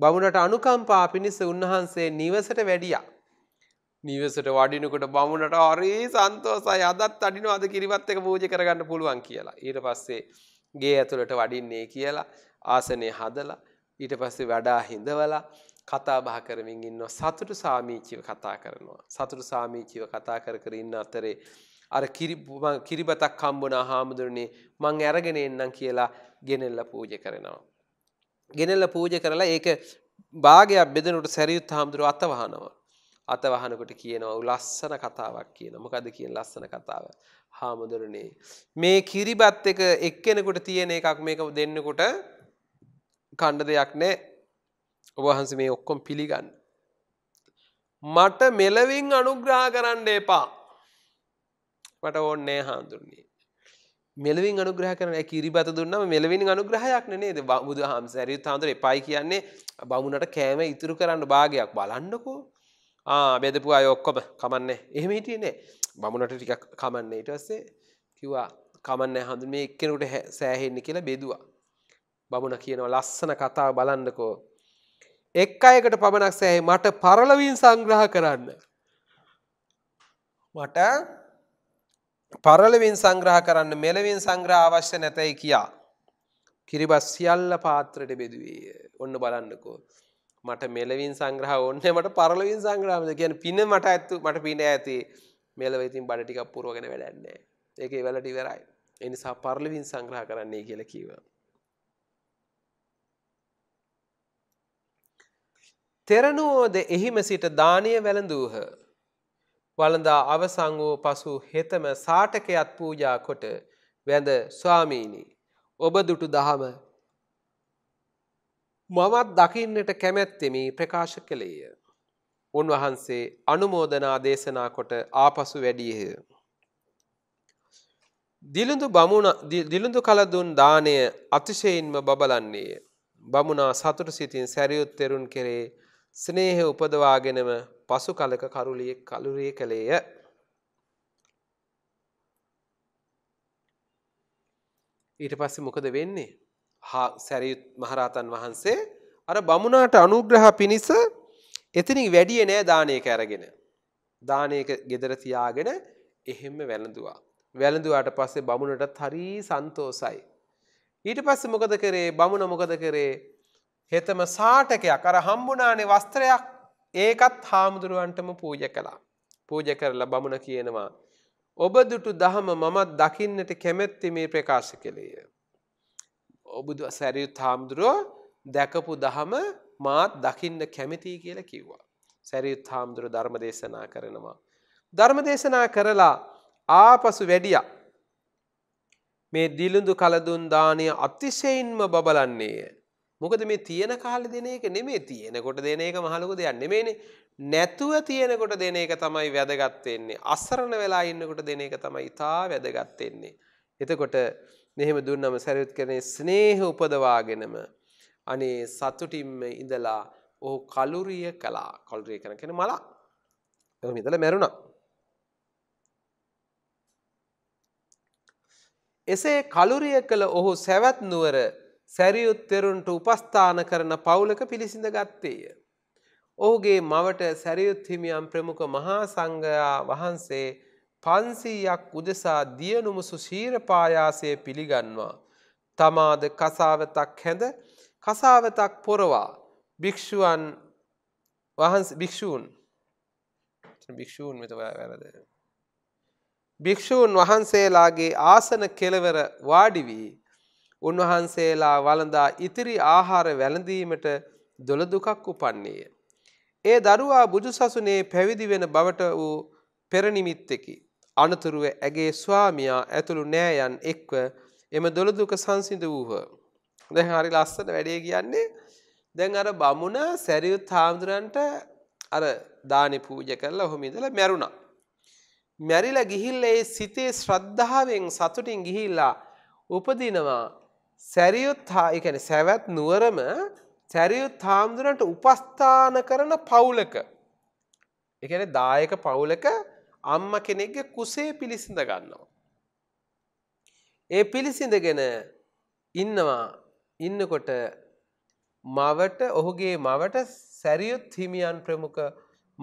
බමුණට අනුකම්පා පිණිස උන්වහන්සේ නිවසට වැඩියා. නිවසට වඩිනකොට බමුණට හරි සන්තෝසයි අදත් අඩිනවාද කිරිවත් එක පූජ කරගන්න පුළුවන් කියලා. ඊට පස්සේ ගේ ඇතුළට වඩින්නේ කියලා ආසනය හදලා ඊට පස්සේ වඩා හිඳවලා කතා බහ කරමින් ඉන්නවා සතුටු සාමීචිව කතා කරනවා. සතුටු සාමීචිව කතා කර කර ඉන්න අතරේ අර කිරිබතක් හම්බුණා හාමුදුරනේ මං අරගෙන එන්නම් කියලා ගෙනෙල්ලා පූජ කරනවා. ගෙනල්ල පූජ කරලා ඒක භාගයක් බෙදනට සැරියුත් හාමුදුරුව අතවහනවා. අතවහනකොට කියනවා ලස්සන කතාවක් කියන මොකද කියන ලස්සන කතාව හාමුදුරනේ. මේ කිරිබත් එක එක්කෙනකුට තියෙන එකක් මේක දෙන්නකොට කණ්ඩ දෙයක් නෑ ඔබහන්ස මේ ඔක්කොම් පිළිගන්න. මට මෙලවින් අනුග්‍රහ කරන්න එපා. මට ඕන්නෑ හාමුදුරනේ. මෙලවින් අනුග්‍රහ කරන කිරිබත දුන්නම මෙලවින් අනුග්‍රහයක් නේද බුදු හාම සැරියුත් හාමුදුර එපයි කියන්නේ බමුණට කෑම ඉතුරු කරන්න භාගයක් බලන්නකෝ ආ බෙදපු අය ඔක්කොම කමන්නේ එහෙම හිටියේ නෑ බමුණට ටිකක් කමන්නේ ඊට පස්සේ කිව්වා කමන්නේ හඳුන් මේ එක්කෙනෙකුට සෑහෙන්න කියලා බෙදුවා බමුණ කියනවා ලස්සන කතාව බලන්නකෝ එක් අයකට පමණක් සෑහේ මට පරලවින් සංග්‍රහ කරන්න මට පරලවින් සංග්‍රහ කරන්න මෙලවින් සංග්‍රහ අවශ්‍ය නැතැයි කියා. කිරිබස් සියල්ල පාත්‍රට බෙදුවේ ඔන්න බලන්නකෝ. මට මෙලවින් සංග්‍රහ ඔන්න මට පරලවින් සංග්‍රහමද කියන පින මට ඇත්තු මට පින ඇති මෙලවෙතින් බඩ ටිකක් පුරුවගෙන වැඩන්නේ. ඒක වැලට ඉවරයි. එනිසා පරලවින් සංග්‍රහ කරන්නේ කියලා කීව. තෙරණුවෝද එහිම සිට දානය වැළඳූහ. වළඳා අවසං වූ පසු හෙතම සාටකයක් පූජා කොට වැඳ ස්වාමීනි ඔබ දුටු දහම මමත් දකින්නට කැමැත්තෙමි ප්‍රකාශ කළේය. උන්වහන්සේ අනුමෝදනා දේශනා කොට ආපසු වැඩියහ. දිලුඳු බමුණ දිලුඳු කලදුන් දානය අතිශයින්ම බබලන්නේය. බමුණා සතුට සිතින් සැරියුත්තෙරුන් කෙරේ ස්නේහ උපදවාගෙනම පසු කලක කරුලියෙක් කලුරිය කළේය. ඊට පස්සේ මොකද වෙන්නේ? හා සැරියුත් මහරහතන් වහන්සේ අර බමුණාට අනුග්‍රහ පිණිස එතනින් වැඩිය නෑ දානයක අරගෙන. දානයක gedara තියාගෙන එහෙම වැළඳුවා. වැළඳුවාට පස්සේ බමුණටත් හරි සන්තෝසයි. ඊට පස්සේ මොකද කරේ? බමුණ මොකද කරේ? හෙතම සාටකයක් අර හම්බුණානේ වස්ත්‍රයක් ඒකත් හාමුදුරුවන්ටම පූජ කළා. පූජ කරලා බමුණ කියනවා. ඔබ දුටු දහම මමත් දකින්නට කැමැත්ති මේ ප්‍රකාශ කළේය. ඔබුදු සැරියුත් හාමුදුරුවෝ දැකපු දහම මාත් දකින්න කැමැතියි කියල කිව්වා. සැරියුත් හාමුදුරු ධර්ම දේශනා කරනවා. ධර්ම දේශනා කරලා ආපසු වැඩිය. මේ දිලුඳු කලදුන් දානය අතිශයින්ම බබලන්නේය. මොකද මේ තියෙන කාලෙ දෙන එක නෙමේ තියෙනකොට දෙන එක මහලොකු දෙයක් නෙමේනේ. නැතුව තියෙනකොට දෙන එක තමයි වැදගත් වෙන්නේ. අසරණ වෙලා ඉන්නකොට දෙන එක තමයි ඉතා වැදගත් වෙන්නේ. එතකොට මෙහෙම දුන්නම සැරියුත් කෙනේ ස්නේහ උපදවාගෙනම අනේ සතුටින්ම ඉඳලා ඔහු කලුරිය කළා. කලුරිය කරන කෙන මලක්. එහම ඉඳලා මැරුණා. එසේ කලුරිය කළ ඔහු සැවැත් නුවර සැරියුත්තෙරුන්ට උපස්ථාන කරන පවුලක පිළිසිඳ ගත්තේය. ඔහුගේ මවට සැරියුත්හිමියම් ප්‍රමුඛ මහා සංඝයා වහන්සේ පන්සීයක් උදෙසා දියනුමුසු ශීරපායාසය පිළිගන්වා. තමාද කසාවතක් හැඳ කසාවතක් පොරවා භික්ෂුවන් භික්‍ෂූන් භික්‍ෂූන් මෙත වැරද. භික්‍ෂූන් වහන්සේලාගේ ආසන කෙලවර වාඩිවී උන්වහන්සේලා වළඳා ඉතිරි ආහාර වැළඳීමට දොළ දුකක් උපන්නේය. ඒ දරුවා බුදුසසුනේ පැවිදි වෙන බවට වූ පෙරනිමිත්තකි. අනතුරුව ඇගේ ස්වාමියා ඇතුළු නෑයන් එක්ව එම දොළ දුක සංසිඳ වූහ. දැන් හරි ලස්සන වැඩේ කියන්නේ දැන් අර බමුණ සැරියුත් හාමුදුරන්ට අර දානි පූජ කරලා ඔහොම ඉඳලා මැරුණා. මැරිලා ගිහිල්ලා ඒ සිතේ ශ්‍රද්ධාවෙන් සතුටින් ගිහිල්ලා උපදිනවා. සැරියුත් හා එකන සැවැත් නුවරම සැරියුත් හාමුදුරන්ට උපස්ථාන කරන පවුලක. එකන දායක පවුලක අම්ම කෙනෙක්ගේ කුසේ පිළිසිඳ ගන්නවා. ඒ පිළිසිඳගෙන ඉන්නවා ඉන්නකොට මවට ඔහුගේ මවට සැරියුත් හිමියන් ප්‍රමුඛ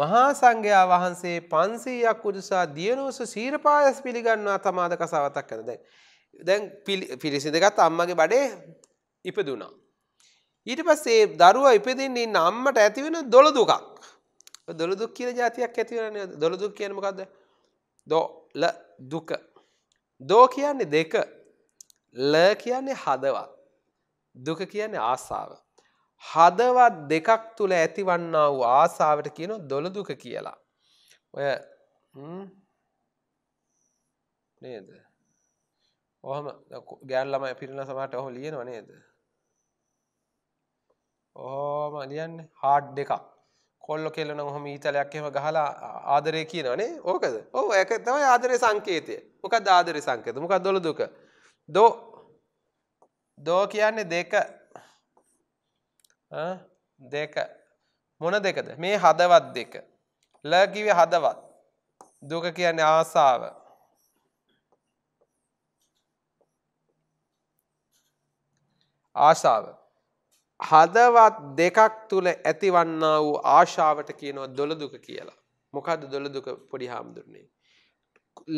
මහා සංඝයා වහන්සේ පන්සීයක් උදෙසා දියණුවස සීරපායස් පිළිගන්නවා තමාද කසාවතක් කරන දැන්. දැන් පිරිසිදගත් අම්මගේ බඩේ ඉපදුනා. ඊට පස්සේ දරුව ඉපදින්නේ අම්මට ඇතිවෙන දොළ දුකක් දොළදුක් කියන ජාතියක් ඇතිවරන දොළදුක් කියනමකක්ද දෝල දුක දෝ කියන්නේ දෙක ල කියන්නේ හදවත් දුක කියන්නේ ආසාාව. හදවත් දෙකක් තුළ ඇතිවන්නා වූ ආසාාවට කියන දොළදුක කියලා. ඔය නේද? ඔහම ගෑන් ළම පිරින සමට ඔහු ලියනව නේද ඔහෝම ලියන්න හාඩ් දෙකක් කොල්ල කෙල්ලන හොම ඊතලයක් එම ගහලා ආදරය කියනවනේ ඕකද ඕ ඇක තමයි ආදරය සංකේතය මොකක් ආදරය සංකේත මොකක් දොළ දුක දෝ දෝ කියන්නේ දෙක දෙක මොන දෙකද මේ හදවත් දෙක ලකිවේ හදවත් දුක කියන්නේ ආසාාව ආශාව. හදවත් දෙකක් තුළ ඇතිවන්නා වූ ආශාවට කියනවා දොළදුක කියලා. මොකද දොළදුක පොඩි හාමුදුරනේ.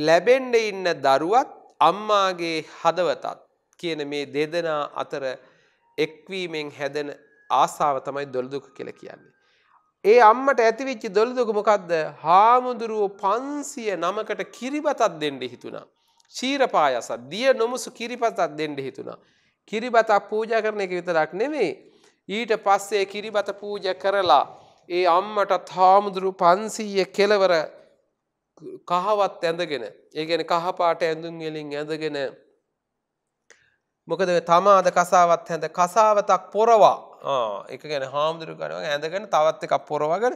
ලැබෙන්ඩ ඉන්න දරුවත් අම්මාගේ හදවතත් කියන මේ දෙදෙනා අතර එක්වීමෙන් හැදෙන ආසාව තමයි දොළදුක කියල කියන්නේ. ඒ අම්මට ඇතිවිච්චි දොළදුක මොකක්ද හාමුදුරුවෝ පන්සිය නමකට කිරිබතත් දෙන්ඩ හිතුණා. ශීරපායසත් දිය නොමුසු කිරිපතත් දෙන්ඩ හිතුණා. කිරිබතක් පූජ කරන එක විතරක් නෙමේ. ඊට පස්සේ කිරිබත පූජ කරලා ඒ අම්මටත් හාමුදුරු පන්සීය කෙලවර කහවත් ඇඳගෙන ඒගැන කහපාට ඇඳුන්ගෙලින් ඇඳගෙන මොකද තමාද කසාවත් හැඳ කසාවතක් පොරවා එක ගැන හාමුදුරු කනුව ඇඳගෙන තවත් එකක් පොරවගෙන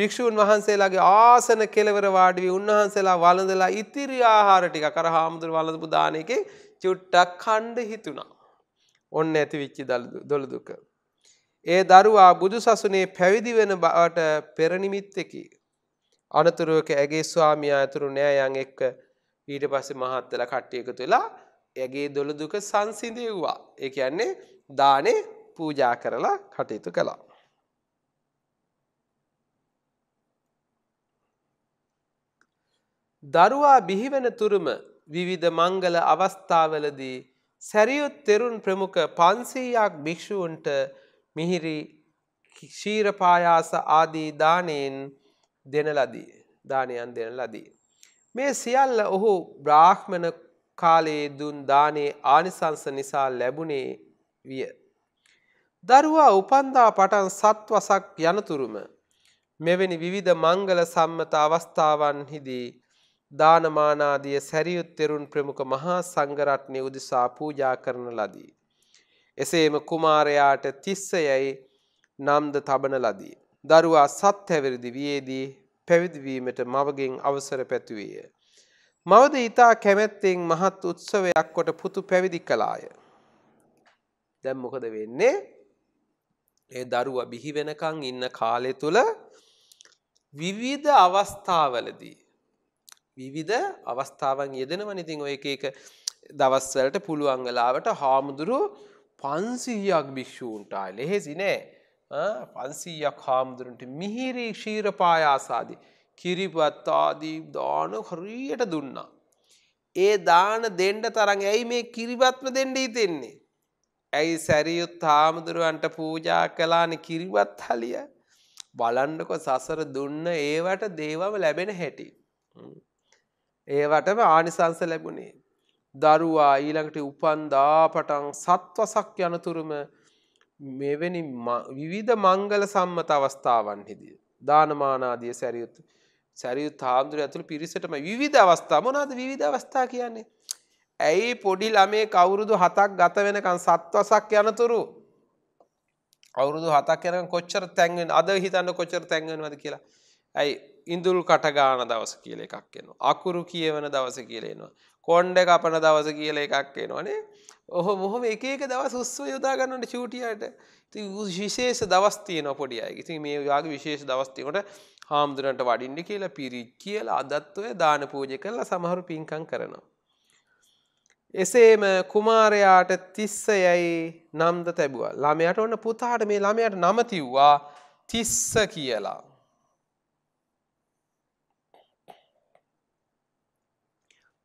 භික්‍ෂූන් වහන්සේලාගේ ආසන කෙලවර වාඩිවි උන්වහන්සේලා වලඳලා ඉතිරි ආහාර ටික කර හාමුදුරු වලඳපු දානයකේ චුට්ටක් කණ්ඩ හිතුණා. ඔන්න ඇති විච්චි දොළ දුක. ඒ දරුවා බුදු සසුනේ පැවිදි වෙන බවට පෙරනිමිත්තකි. අනතුරුවක ඇගේ ස්වාමියා ඇතුරු නෑයන් එක්ක ඊට පස්සේ මහත්තල කට්ටියක තුලා ඇගේ දොළ දුක සංසිඳයව්වා. ඒ කියන්නේ දානේ පූජා කරලා කටයුතු කළා. දරුවා බිහිවෙන තුරුම විවිධ මංගල අවස්ථාවලදී සැරියුත් තෙරුන් ප්‍රමුඛ පන්සීයක් භික්‍ෂූන්ට මිහිරි ශීරපායාස ආදී දානයෙන් දෙන ලදී දානයන් දෙන ලදී. මේ සියල්ල ඔහු බ්‍රාහ්මණ කාලයේ දුන් දානයේ ආනිසංස නිසා ලැබුණේ විය. දරුවා උපන්දා පටන් සත්වසක් යනතුරුම මෙවැනි විවිධ මංගල සම්මත අවස්ථාවන්හිදී දානමානාදිය සැරියුත් තෙරුන් ප්‍රමුඛ මහා සංඝරත්නය උදෙසා පූජා කරන ලදී. එසේම කුමාරයාට තිස්සයයි නම්ද තබන ලදී. දරුවා සත්හැවිරිදි වියේදී පැවිදිවීමට මවගෙන් අවසර පැතුවේය. මවද ඊතා කැමැත්තෙන් මහත් උත්සවයක් කොට පුතු පැවිදි කළාය. දැන් මොකද වෙන්නේ? ඒ දරුවා බිහි වෙනකන් ඉන්න කාලය තුල විවිධ අවස්ථාවලදී විවිධ අවස්ථාවන් යෙදෙනවන ඉතින් ඔය එක එක දවස්වලට පුළුවන් වෙලාවට හාමුදුරු 500ක් භික්ෂූන්ට ආය ලෙහෙසි නෑ. 500ක් හාමුදුරන්ට මිහිරි ක්ෂීරපායාසාදී කිරිපත් ආදී දාන හරියට දුන්නා. ඒ දාන දෙන්න තරම් ඇයි මේ කිරිවත්ම දෙන්න හිතෙන්නේ? ඇයි සැරියුත් හාමුදුරුවන්ට පූජා කළානේ කිරිවත් හලිය? බලන්නකො සසර දුන්න ඒවට දේවම ලැබෙන හැටි. ඒවටම ආනිසංස ලැබුණේ. දරුවා ඊළඟට උපන්දා පටන් සත්වසක් යනතුරුම මෙවැනි විවිධ මංගල සම්මත අවස්ථාවන් හිදී. දානමානාදිය සැරියුත් සැරියුත් හාමුදුර ඇතුළ පිරිසටම විධ අවස්ථා මොනාද විධ අවස්ථා කියන්නේ. ඇයි පොඩි ළමේ කවුරුදු හතක් ගත වෙනකන් සත්වසක් යනතුරු අවුරුදු හතක් යනකන් කොච්චර තැන්වෙන අද හිතන්න කොච්චර තැන්වෙනවද කියලා. ඇයි ඉඳුල් කටගාන දවස කියල එකක් එනවා. අකුරු කියවන දවස කියලේනවා. කොන්්ඩ කපන දවස කියල එකක් එනවානේ ඔහ මොහොම එකක දවස් උස්ව යොදාගන්නට චූටියට ති විශේෂ දවස්තියන පොඩි අයගති මේ යාගේ විශේෂ දවස්තිකට හාමුදුරන්ට වඩින්ඩි කියලා පිරිච් කියල අදත්වය දාන පූජ කරලා සමහරු පින්කං කරනවා. එසේම කුමාරයාට තිස්ස යැයි නම්ද තැබවා ළමයට ඔන්න පුතාට මේ ළමයට නමතිව්වා තිස්ස කියලා.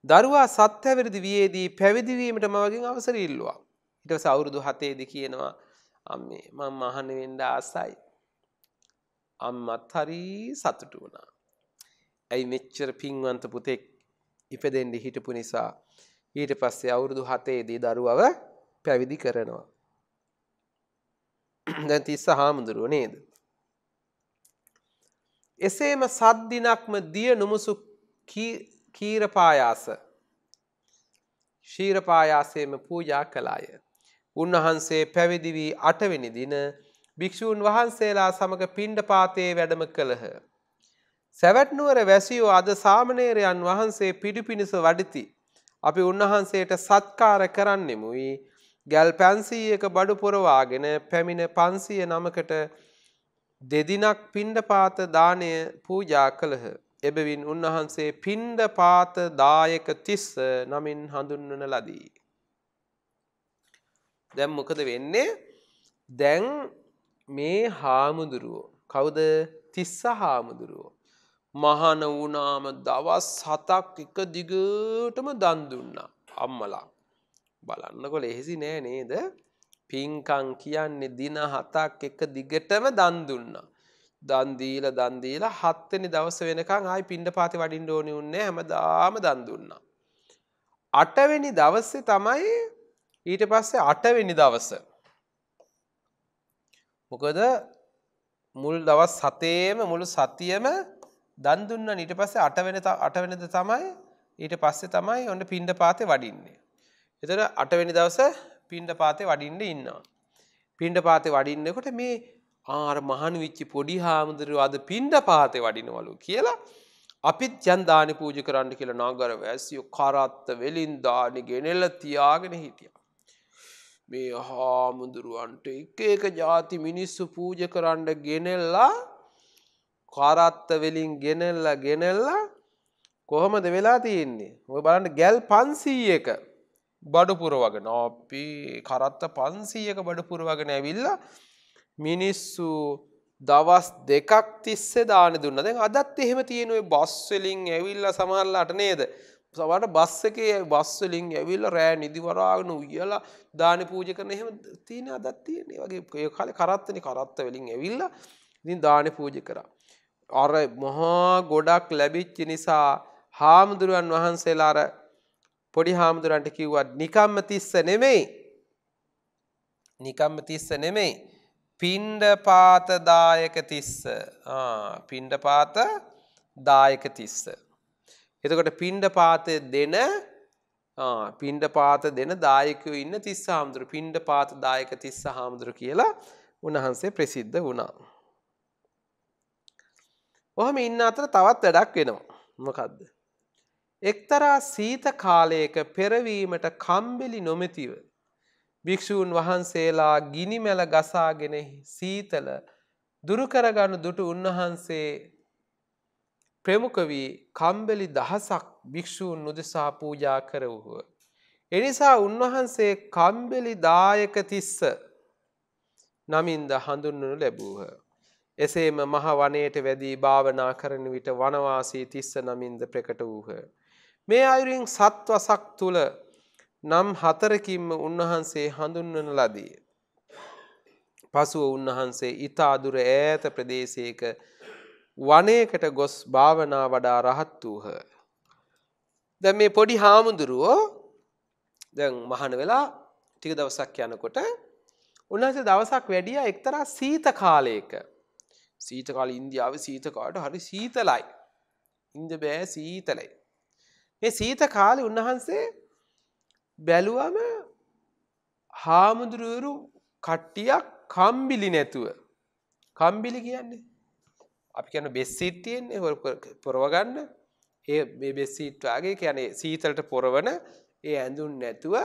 දරුවා සත්‍යවිරදි වියේදී පැවිදිවීමට මවගින් අවසර ඉල්ලවා. ඉටස අවුරුදු හතේද කියනවා අම්මේ මං මහනවෙන්ඩ ආසයි. අම්මත් හරී සතුටු වුණා. ඇයි මෙච්චර පින්වන්ත පුතෙක් ඉපදෙන්ඩි හිටපු නිසා ඊට පස්සේ අවුරුදු හතේදී දරුවව පැවිදි කරනවා. දැන් තිස්ස හාමුදුරුව නේද. එසේම සද්දිනක්ම දිය නොමුසු කීරපායාස ශීරපායාසයම පූජා කළාය. උන්වහන්සේ පැවිදි වී අටවෙනි දින භික්ෂූන් වහන්සේලා සමග පිණ්ඩපාතයේ වැඩම කළහ. සැවැට්නුවර වැසියෝ අද සාමණේරයන් වහන්සේ පිඩිපිනිස වඩිති. අපි උන්වහන්සේට සත්කාර කරන්නෙමුයි ගැල් පැන්සීයක බඩු පොරවාගෙන පැමිණ පන්සිය නමකට දෙදිනක් පිණ්ඩපාත දානය පූජා කළහ. එබවින් උන්වහන්සේ පින්ඩ පාත දායක තිස්ස නමින් හඳුන්වන ලදී. දැම් මොකද වෙන්නේ දැන් මේ හාමුදුරුවෝ කවුද තිස්ස හාමුදුරුවෝ. මහන වනාම දවස් සතක් එක දිගටම දන්දුන්න අම්මලා. බලන්නකො ලෙහෙසි නෑ නේද පින්කං කියන්නේ දින හතක් එක දිගටම දන්දුන්නා. දන්දීල දන්දීල හත්තනි දවස වෙනකං ආයි පින්ඩ පාති වඩින් ඕනි උන්නේ හැම දාම දන්දුන්නා. අටවෙනි දවස්සේ තමයි ඊට පස්සේ අටවෙනි දවස. මොකද මුල් දවස් සතේම මුළු සතියම දන්දුන්න නිට පස්සේ අටවෙන අටවෙනද තමයි ඊට පස්සේ තමයි ඔන්න පින්ඩ පාතය වඩින්නේ. එතට අටවෙනි දවස පින්ඩ පාතය වඩින්න ඉන්නවා. පින්ඩ පාතය වඩින්නකොට මේ ආර මහන් විච්චි පොඩි හාමුදුරුව අද පින්ඩ පාතේ වඩිනවලු කියලා අපිත් ජන්දානි පූජ කරන්න කියල නාගර වැසියෝ කරත්ත වෙලින් දානි ගෙනෙල්ල තියාගෙන හිටිය. මේ හාමුදුරුවන්ට එක එක ජාති මිනිස්සු පූජ කරන්න ගෙනෙල්ලා කරත්ත වෙලින් ගෙනෙල්ලා ගෙනෙල්ලා කොහොමද වෙලා තියෙන්නේ ඔය බලන්න ගැල් පන්සීයක බඩුපුරවගෙන අපි කරත්ත පන්සීයක බඩුපුරවගෙන ඇවිල්ලා මිනිස්සු දවස් දෙකක් තිස්සේ දාන දුන්න දැන් අදත් එහෙම තියෙන ඔය බස් වලින් ඇවිල්ලා සමහරලාට නේද සමහරට බස් එකේ බස් වලින් ඇවිල්ලා රෑ නිදි වරාගෙන උයලා දාන පූජ කරන එහෙම තියෙන අදත් තියෙන ඒ වගේ ඒ කාලේ කරත්තනේ කරත්ත වලින් ඇවිල්ලා ඉතින් දාන පූජ කරා අර මහා ගොඩක් ලැබිච්ච නිසා හාමුදුරුවන් වහන්සේලා අර පොඩි හාමුදුරන්ට කිව්වා නිකම්ම තිස්ස නෙමෙයි නිකම්ම තිස්ස නෙමෙයි පිණ්ඩපාතදායක තිස්ස පිණ්ඩපාත දායක තිස්ස. එතකොට පිණ්ඩපාත දෙන පිණ්ඩපාත දෙන දායකව ඉන්න තිස්ස හාමුදුරු පිණ්ඩපාත දායක තිස්ස හාමුදුරු කියලා උණහන්සේ ප්‍රසිද්ධ වුණා. ඔහම ඉන්න අතර තවත් වැඩක් වෙනවා. මොකක්ද. එක්තරා සීත කාලයක පෙරවීමට කම්බෙලි නොමැතිව භික්‍ෂූන් වහන්සේලා ගිනිමැල ගසාගෙන සීතල දුරුකරගනු දුටු උන්වහන්සේ ප්‍රමුකවී කම්බෙලි දහසක් භික්‍ෂූන් නුදෙසා පූජා කරවුහ. එනිසා උන්වහන්සේ කම්බෙලි දායක තිස්ස නමින්ද හඳුන්වනු ලැබූහ. එසේම මහ වනයට වැදී භාවනා කරන විට වනවාසී තිස්ස නමින්ද ප්‍රකට වූහ. මේ අයුරින් සත්වසක් තුළ නම් හතරකින්ම උන්වහන්සේ හඳුන්වන ලදී. පසුව උන්වහන්සේ ඊතා දුර ඈත ප්‍රදේශයක වනයේකට ගොස් භාවනා වඩා රහත් වූහ. දැන් මේ පොඩි හාමුදුරුවෝ දැන් මහාන වෙලා ටික දවසක් යනකොට උන්වහන්සේ දවසක් වැඩියා එක්තරා සීත කාලයක. සීත කාලේ ඉන්දියාවේ සීත කාලට හරි සීතලයි. ඉන්ද බෑ සීතලයි. මේ සීත කාලේ උන්වහන්සේ බැලුවම හාමුදුරුවරු කට්ටියක් කම්බිලි නැතුව කම්බිලි කියන්නේ අපි කියන බෙස්සීට් තියෙන්නේ පොරවගන්න ඒ මේ බෙස්සීට් වගේ කියන්නේ සීතලට පොරවන ඒ ඇඳුම් නැතුව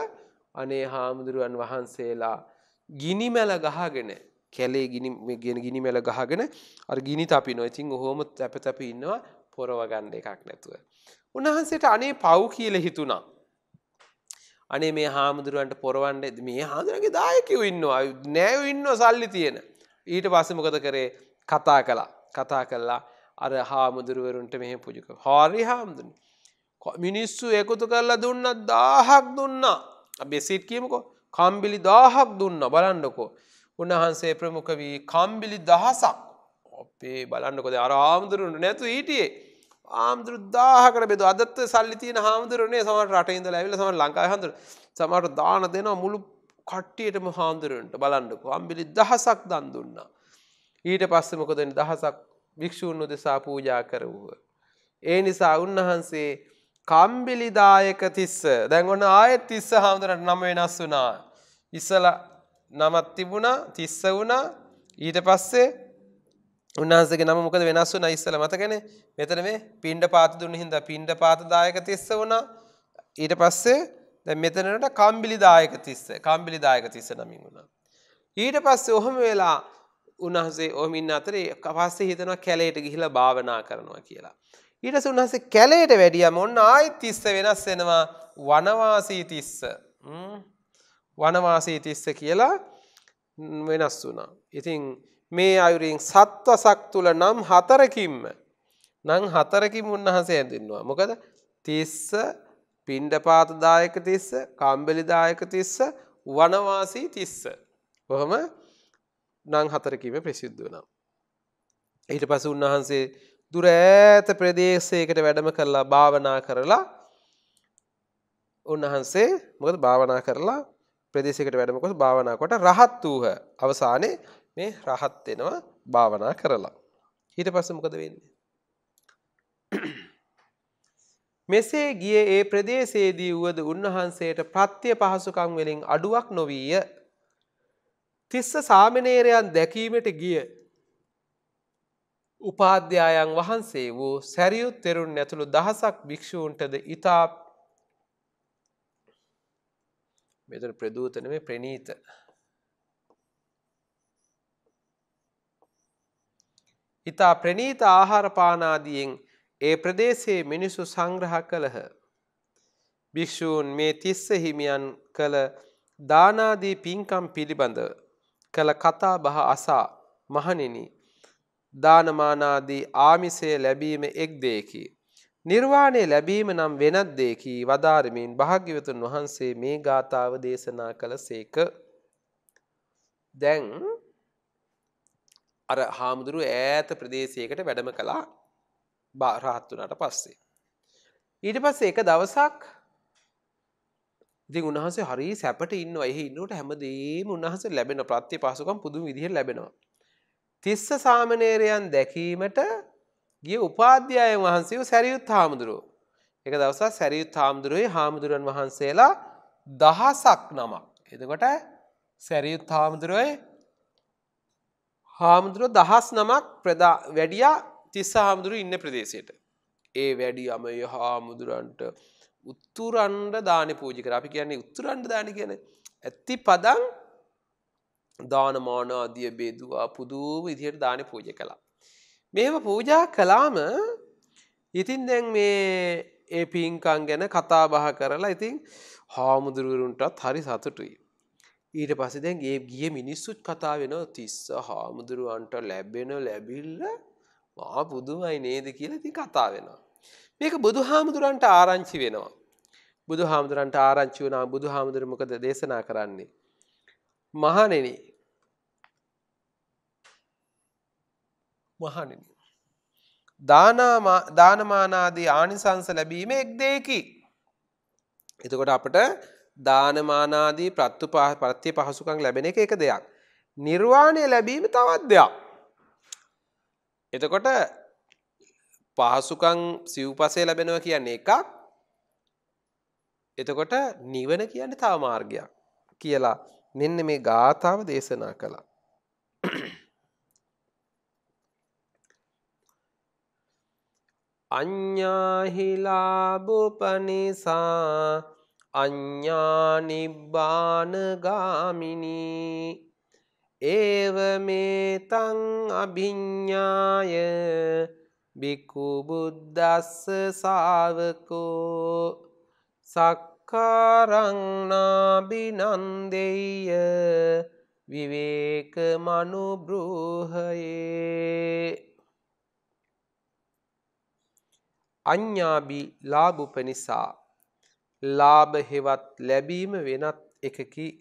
අනේ හාමුදුරුවන් වහන්සේලා ගිනිමැල ගහගෙන කැලේ ගිනි ගිනිමැල ගහගෙන අර ගිනි තපිනවා. ඉතින් ඔහොම තැප තැප ඉන්නවා පොරවගන්න එකක් නැතුව. උන්වහන්සේට අනේ පව් කියලා හිතුණා. අනේ මේ හාමුදුරුවන්ට පොරවන්ඩ මේ හාදුරගේ දායකව ඉන්නවා නෑව ඉන්න සල්ලි තියෙන. ඊට පස්සමකත කරේ කතා කලා කතා කල්ලා අර හාමුදුරුවරුන්ට මෙහ පුජික හාරි හාමුදුරන්. මිනිස්සු එකුතු කරලා දුන්න දාහක් දුන්නා බෙසිට කියමකො කම්බිලි දාහක් දුන්න බලන්නකෝ උන්වහන්සේ ප්‍රමුඛ වී කම්බිලි දහසක් ඔපේ බලන්නකොද අර හාමුදුරුන්ට නැතු ඊටියේ ආමුදුරුද්දාහකට බෙද අදත් සල්ලිතින හාමුදුරනේ සමට රටයින්ද ඇවිල සම ලංකා හන්දර සමට දාන දෙනවා මුළු කට්ටියටම හාමුදුරුවන්ට බලන්නකු අම්බිලි දහසක් දන් දුන්න. ඊට පස්සමකොදන දහසක් භික්‍ෂූන් උදෙසා පූජා කරවූහ. ඒ නිසා උන්වහන්සේ කම්බිලිදායක තිස්ස දැන්වන ආයත් තිස්ස හාමුදුරට නම වෙනස් වනා. ඉස්සල නමත් තිබුණ තිස්ස වුණ ඊට පස්සේ උන්වහන්සේගේ නම මොකද වෙනස් වුණා ඉස්සල මතකනේ මෙතන මේ පිණ්ඩ පාත දුන්න හින්දා පිණ්ඩ පාත දායක තිස්ස වුණා ඊට පස්සේ දැන් මෙතනට කම්බිලි දායක තිස්ස කම්බිලි දායක තිස්ස නමින් වුණා ඊට පස්සේ ඔහම වෙලා උන්වහන්සේ ඔහම ඉන්න අතරේ පස්සේ හිතනවා කැලේට ගිහිලා භාවනා කරනවා කියලා ඊට පස්සේ උන්වහන්සේ කැලේට වැඩියම ඔන්න ආයෙත් තිස්ස වෙනස් වෙනවා වනවාසී තිස්ස වනවාසී තිස්ස කියලා වෙනස් වුණා ඉතින් මේ අයුරින් සත්වසක් තුල නම් හතරකින්ම නම් හතරකින් උන්වහන්සේ ඇඳින්නවා. මොකද තිස්ස පිණ්ඩපාතදායක තිස්ස කම්බෙලිදායක තිස්ස වනවාසී තිස්ස. කොහොම නං හතරකීම ප්‍රසිද්ධ වනම්. ඊට පස උන්වහන්සේ දුර ඈත ප්‍රදේශයකට වැඩම කරලා භාවනා කරලා උන්වහන්සේ මොකද භාවනා කරලා ප්‍රදේශයකට වැඩමකොට භාවනා කොට රහත් වූහ අවසානයේ මේ රහත් වෙනවා භාවනා කරලා. ඊට පස්සේ මොකද වෙන්නේ? මෙසේ ගියේ ඒ ප්‍රදේශයේදී වුවද උන්වහන්සේට ප්‍රත්‍ය පහසුකම් වලින් අඩුවක් නොවිය. තිස්ස සාමණේරයන් දැකීමට ගිය උපාධ්‍යායන් වහන්සේ වූ සැරියුත් තෙරුන් ඇතුළු දහසක් භික්ෂූන්ටද ඊතා මෙතන ප්‍රදූත නෙමෙයි ප්‍රණීත ඉතා ප්‍රනීත ආහාරපානාදියෙන් ඒ ප්‍රදේශයේ මිනිසු සංග්‍රහ කළහ. භික්‍ෂූන් මේ තිස්ස හිමියන් කළ දානාදී පින්කම් පිළිබඳ කළ කතා බහ අසා මහනිනි දානමානාදී ආමිසය ලැබීම එක් දෙයකි. නිර්වාණය ලැබීම නම් වෙනත් දෙයකි වදාරමින් භාග්‍යවතුන් වහන්සේ මේ ගාථාව දේශනා කළ සේක. දැන් අර හාමුදුරු ඈත ප්‍රදේශයකට වැඩම කළා බාරහත් වනට පස්සේ. ඊට පස්සේ එක දවසක් ඉතින් උන්වහන්සේ හරි සැපට ඉන්න එහි ඉන්නට හැමදේම උන්වහන්සේ ලැබෙන ප්‍රත්‍ය පාසුකම් පුදුම විදිහට ලැබෙනවා. තිස්ස සාමණේරයන් දැකීමට ගිය උපාධ්‍යායන් වහන්සේ සැරියුත් හාමුදුරුව. එක දවසක් සැරියුත් හාමුදුරුවේ හාමුදුරන් වහන්සේලා දහසක් නමක්. එතකොට සැරියුත් හාමුදුරුවේ හාමුදුරුව දහස් නමක් ප්‍රදා වැඩියා තිස්ස හාමුදුරු ඉන්න ප්‍රදේශයට. ඒ වැඩි අමය හාමුදුරන්ට උත්තුරන්ඩ දාන පූජික අපි කියන්නේ උත්තුරන්ඩ දාන කියන ඇත්ති පදන් දානමාන අධිය බේදවා පුදුව ඉදියට දාන පූජ කලා. මෙම පූජා කලාම ඉතින් දැන් මේ ඒ පින්කං ගැන කතාබහ කරලා ඉතින් හාමුදුරුවරුන්ටත් හරි සතුටුයි. ඊට පස්සේ දැන් ඒ ගිය මිනිස්සුත් කතා වෙනවා තිස්ස හාමුදුරුවන්ට ලැබෙන ලැබිල්ල මහා පුදුමයි නේද කියලා ඉතින් කතා වෙනවා. මේක බුදුහාමුදුරන්ට ආරංචි වෙනවා. බුදුහාමුදුරන්ට ආරංචි වුණා බුදුහාමුදුර මොකද දේශනා කරන්නේ? මහණෙනි මහණෙනි දානමානාදී ආනිසංස ලැබීම එක් දෙයකි. එතකොට අපට දානමානාදී ප්‍රත්තු පත්‍ය පහසුකං ලැබෙන එක එක දෙයක්. නිර්වාණය ලැබීම තවත් දෙයක්. එතකොට පහසුකං සිව්පසේ ලැබෙනව කියන්නේ එකක් එතකොට නිවන කියන්න තව මාර්ගයක් කියලා මෙන්න මේ ගාථාව දේශනා කළා. අඤ්ඤාහිලාබුපනිසා අඥ්ඥානිබ්බානගාමිනී ඒව මේතං අභිඤ්ඥාය බිකු බුද්දස්ස සාවකෝ සක්කාරංනාබිනන්දෙය විවේක මනුබ්‍රූහයේ අඥ්ඥාබි ලාබුපනිසා ලාභ හෙවත් ලැබීම වෙනත් එකකි.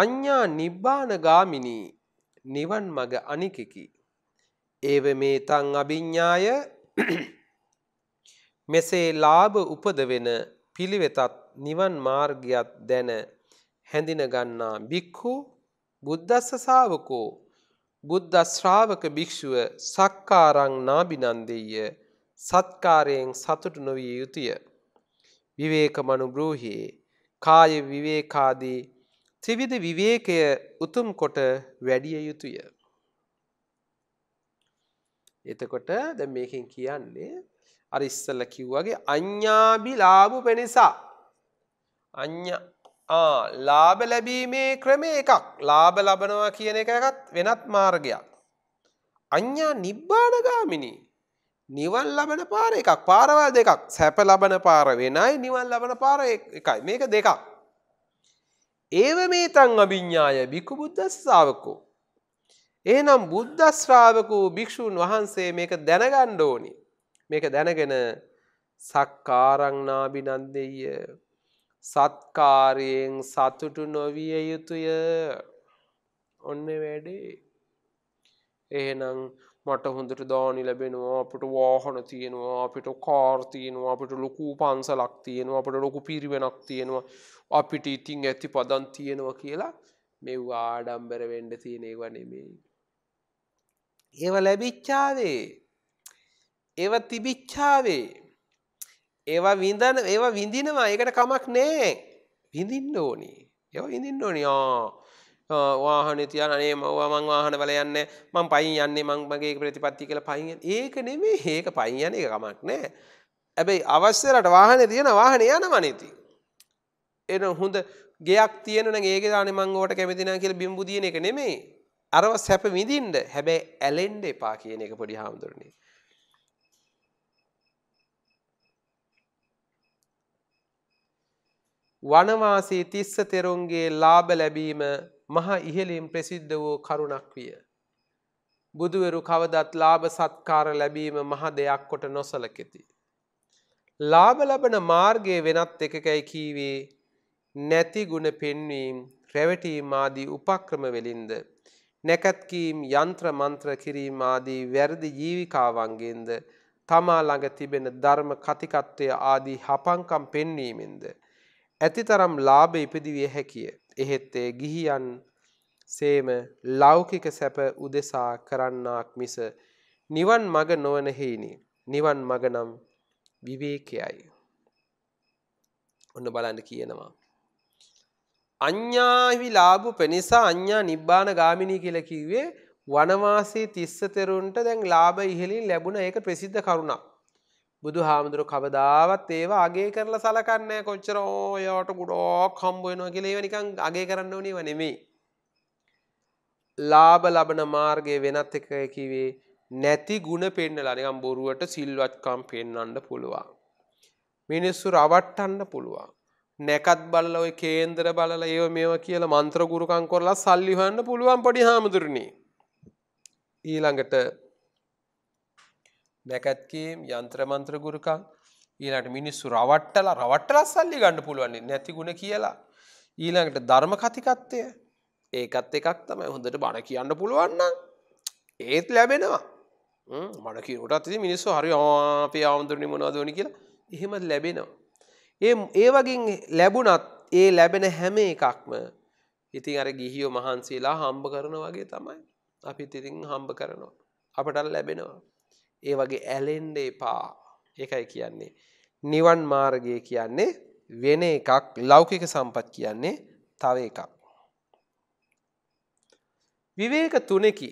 අඤ්ඤා නිබ්බාන ගාමිනී නිවන් මඟ අනිකකි. ඒව මේතං අභිඥාය [CLEARS THROAT] මෙසේ ලාභ උපදවෙන පිළිවෙතත් නිවන් මාර්ගයත් දැන හැඳින ගන්නා භික්ඛු බුද්දස්ස ශාවකෝ බුද්ධ ශ්‍රාවක භික්ෂුව සක්කාරං නාබිනන්දෙය්‍ය සත්කාරයෙන් සතුටු නොවිය යුතුය විවේකමනු බ්‍රූහයේ කාය විවේකාදී ත්‍රිවිධ විවේකය උතුම් කොට වැඩිය යුතුය. එතකොට දැන් මේකෙන් කියන්නේ අර ඉස්සෙල්ලා කිව්වාගේ අඤ්ඤාබිලාභ වෙනසා අඤ්ඤා ආ ලාභ ලැබීමේ ක්‍රම එකක්. ලාභ ලබනවා කියන එකකට වෙනත් මාර්ගයක්. අඤ්ඤා නිබ්බානගාමිනී නිවන් ලබන පාර එකක් පාරවල් දෙකක් සැප ලබන පාර වෙනයි නිවන් ලබන පාර එකයි මේක දෙකක්. ඒව මේ තං අභිඤ්ඥාය බිකු බුද්ධස්සාාවකෝ. ඒනම් බුද්ධස්ශ්‍රාවකූ භික්‍ෂූන් වහන්සේ මේක දැනගණ්ඩ ඕනි. මේක දැනගෙන සක්කාරංනාබිනන්දෙය සත්කාරයෙන් සතුටු නොවිය යුතුය ඔන්න වැඩේ. එහෙනම් මට හොඳට දානි ලැබෙනවා අපට වාහන තියෙනවා අපිට කාර් තියෙනවා අපට ලොකු පන්සලක් තියෙනවා අපට ලොකු පිරිවෙනක් තියෙනවා අපිට ඉතිං ඇති පදන් තියෙනවා කියලා මෙව් ආඩම්බර වෙන්ඩ තියෙනේව නෙමේ. ඒව ලැබිච්චාවේ ඒව තිබිච්චාවේ ඒව විඳන ඒව විඳිනවා ඒකට කමක් නෑ විඳින්න ඕනි ඒව විඳින්න ඕනියා වාහනේ තියන අනේ මව්වා මං වාහන වල යන්නේ මං පයින් යන්නේ මං මගේ ප්‍රතිපත්තිය කියලා පයින් ඒක නෙමෙයි ඒක පයින් යන එක කමක් නෑ හැබැයි අවශ්‍යලට වාහනේ තියෙන වාහනේ යනවනේ ඉතින් එන හොඳ ගෙයක් තියෙන නම් ඒකේ දාන්නේ මං ඕකට කැමති නැහැ කියලා බිම්බු දින එක නෙමෙයි අරව සැප විඳින්න හැබැයි ඇලෙන්න එපා කියන එක පොඩි හාමුදුරනේ වනවාසී තිස්ස තෙරුන්ගේ ලාභ ලැබීම මහා ඉහලින් ප්‍රසිද්ධ වූ කරුණක් විය. බුදුවරු කවදත් ලාභ සත්කාර ලැබීම මහ දෙයක් කොට නොසලකෙති. ලාභ ලබන මාර්ගයේ වෙනත් එකකැයි කීවේ නැති ගුණ පෙන්වීම් රැවටීම් ආදී උපක්‍රම වලින්ද නැකත්කීම් යන්ත්‍ර මන්ත්‍ර කිරීම ආදී වැරදි ජීවිකාවන්ගෙන්ද තමා ළඟ තිබෙන ධර්ම කතිකත්වය ආදී හපංකම් පෙන්වීමෙන්ද ඇතිතරම් ලාභ ඉපදිවිය හැකිය. එහෙත් ඒ ගිහියන් සේම ලෞකික සැප උදෙසා කරන්නාක් මිස නිවන් මඟ නොවන හේිනි. නිවන් මඟ නම් විවේකයයි. ඔන්න බලන්න කියනවා. අඤ්ඤාහි ලාභු පෙනිසා අඤ්ඤා නිබ්බාන ගාමිනී කියලා කිව්වේ වනවාසී තිස්ස තෙරුන්ට දැන් ලාභ ඉහළින් ලැබුණ ඒක ප්‍රසිද්ධ කරුණක්. බුදු හාමුදුරු කවදාවත් ඒවා අගේ කරලා සලකන්න කොච්චර ඔයාට ගුඩෝක් හම්බුවෙනවා කියලා ඒව නිකන් අගේ කරන්න ඕනේ ඒවා නෙමෙයි. ලාභ ලබන මාර්ගයේ වෙනත් එක කිව්වේ නැති ಗುಣ පෙන්නලා නිකන් බොරුවට සිල්වත්කම් පෙන්වන්න පුළුවන්. මිනිස්සු රවට්ටන්න පුළුවන්. නැකත් බලලා ওই කේන්දර බලලා ඒව මේව කියලා මන්ත්‍ර ගුරුකම් කරලා සල්ලි හොයන්න පුළුවන් පොඩි හාමුදුරනේ. ඊළඟට නැකැත්කීම් යන්ත්‍රමන්ත්‍ර ගුරුකං ඊළඟට මිනිස්සු රවට්ටලා රවට්ටලා සල්ලි ගන්න පුළුවන්නේ නැති ගුණ කියලා. ඊළඟට ධර්ම කතිකත්වය ඒකත් එකක් තමයි හොඳට බණ කියන්න පුළුවන්න ඒත් ලැබෙනවා මන කියරටත් ති මිනිස්සු හරි අපේ ආමුදුරනි මොනවාදනි කියලා එහෙම ලැබෙනවා. ඒ ඒ වගින් ලැබුණත් ඒ ලැබෙන හැම එකක්ම ඉතින් අර ගිහියෝ මහන්සේලා හම්බ කරන වගේ තමයි අපිත් ඉතින් හම්බ කරනවා අපටල් ලැබෙනවා ඒ වගේ ඇලෙන්ඩ එපා එකයි කියන්නේ. නිවන් මාර්ගය කියන්නේ වෙන එකක් ලෞකික සම්පත් කියන්නේ තව එකක්. විවේක තුනෙකි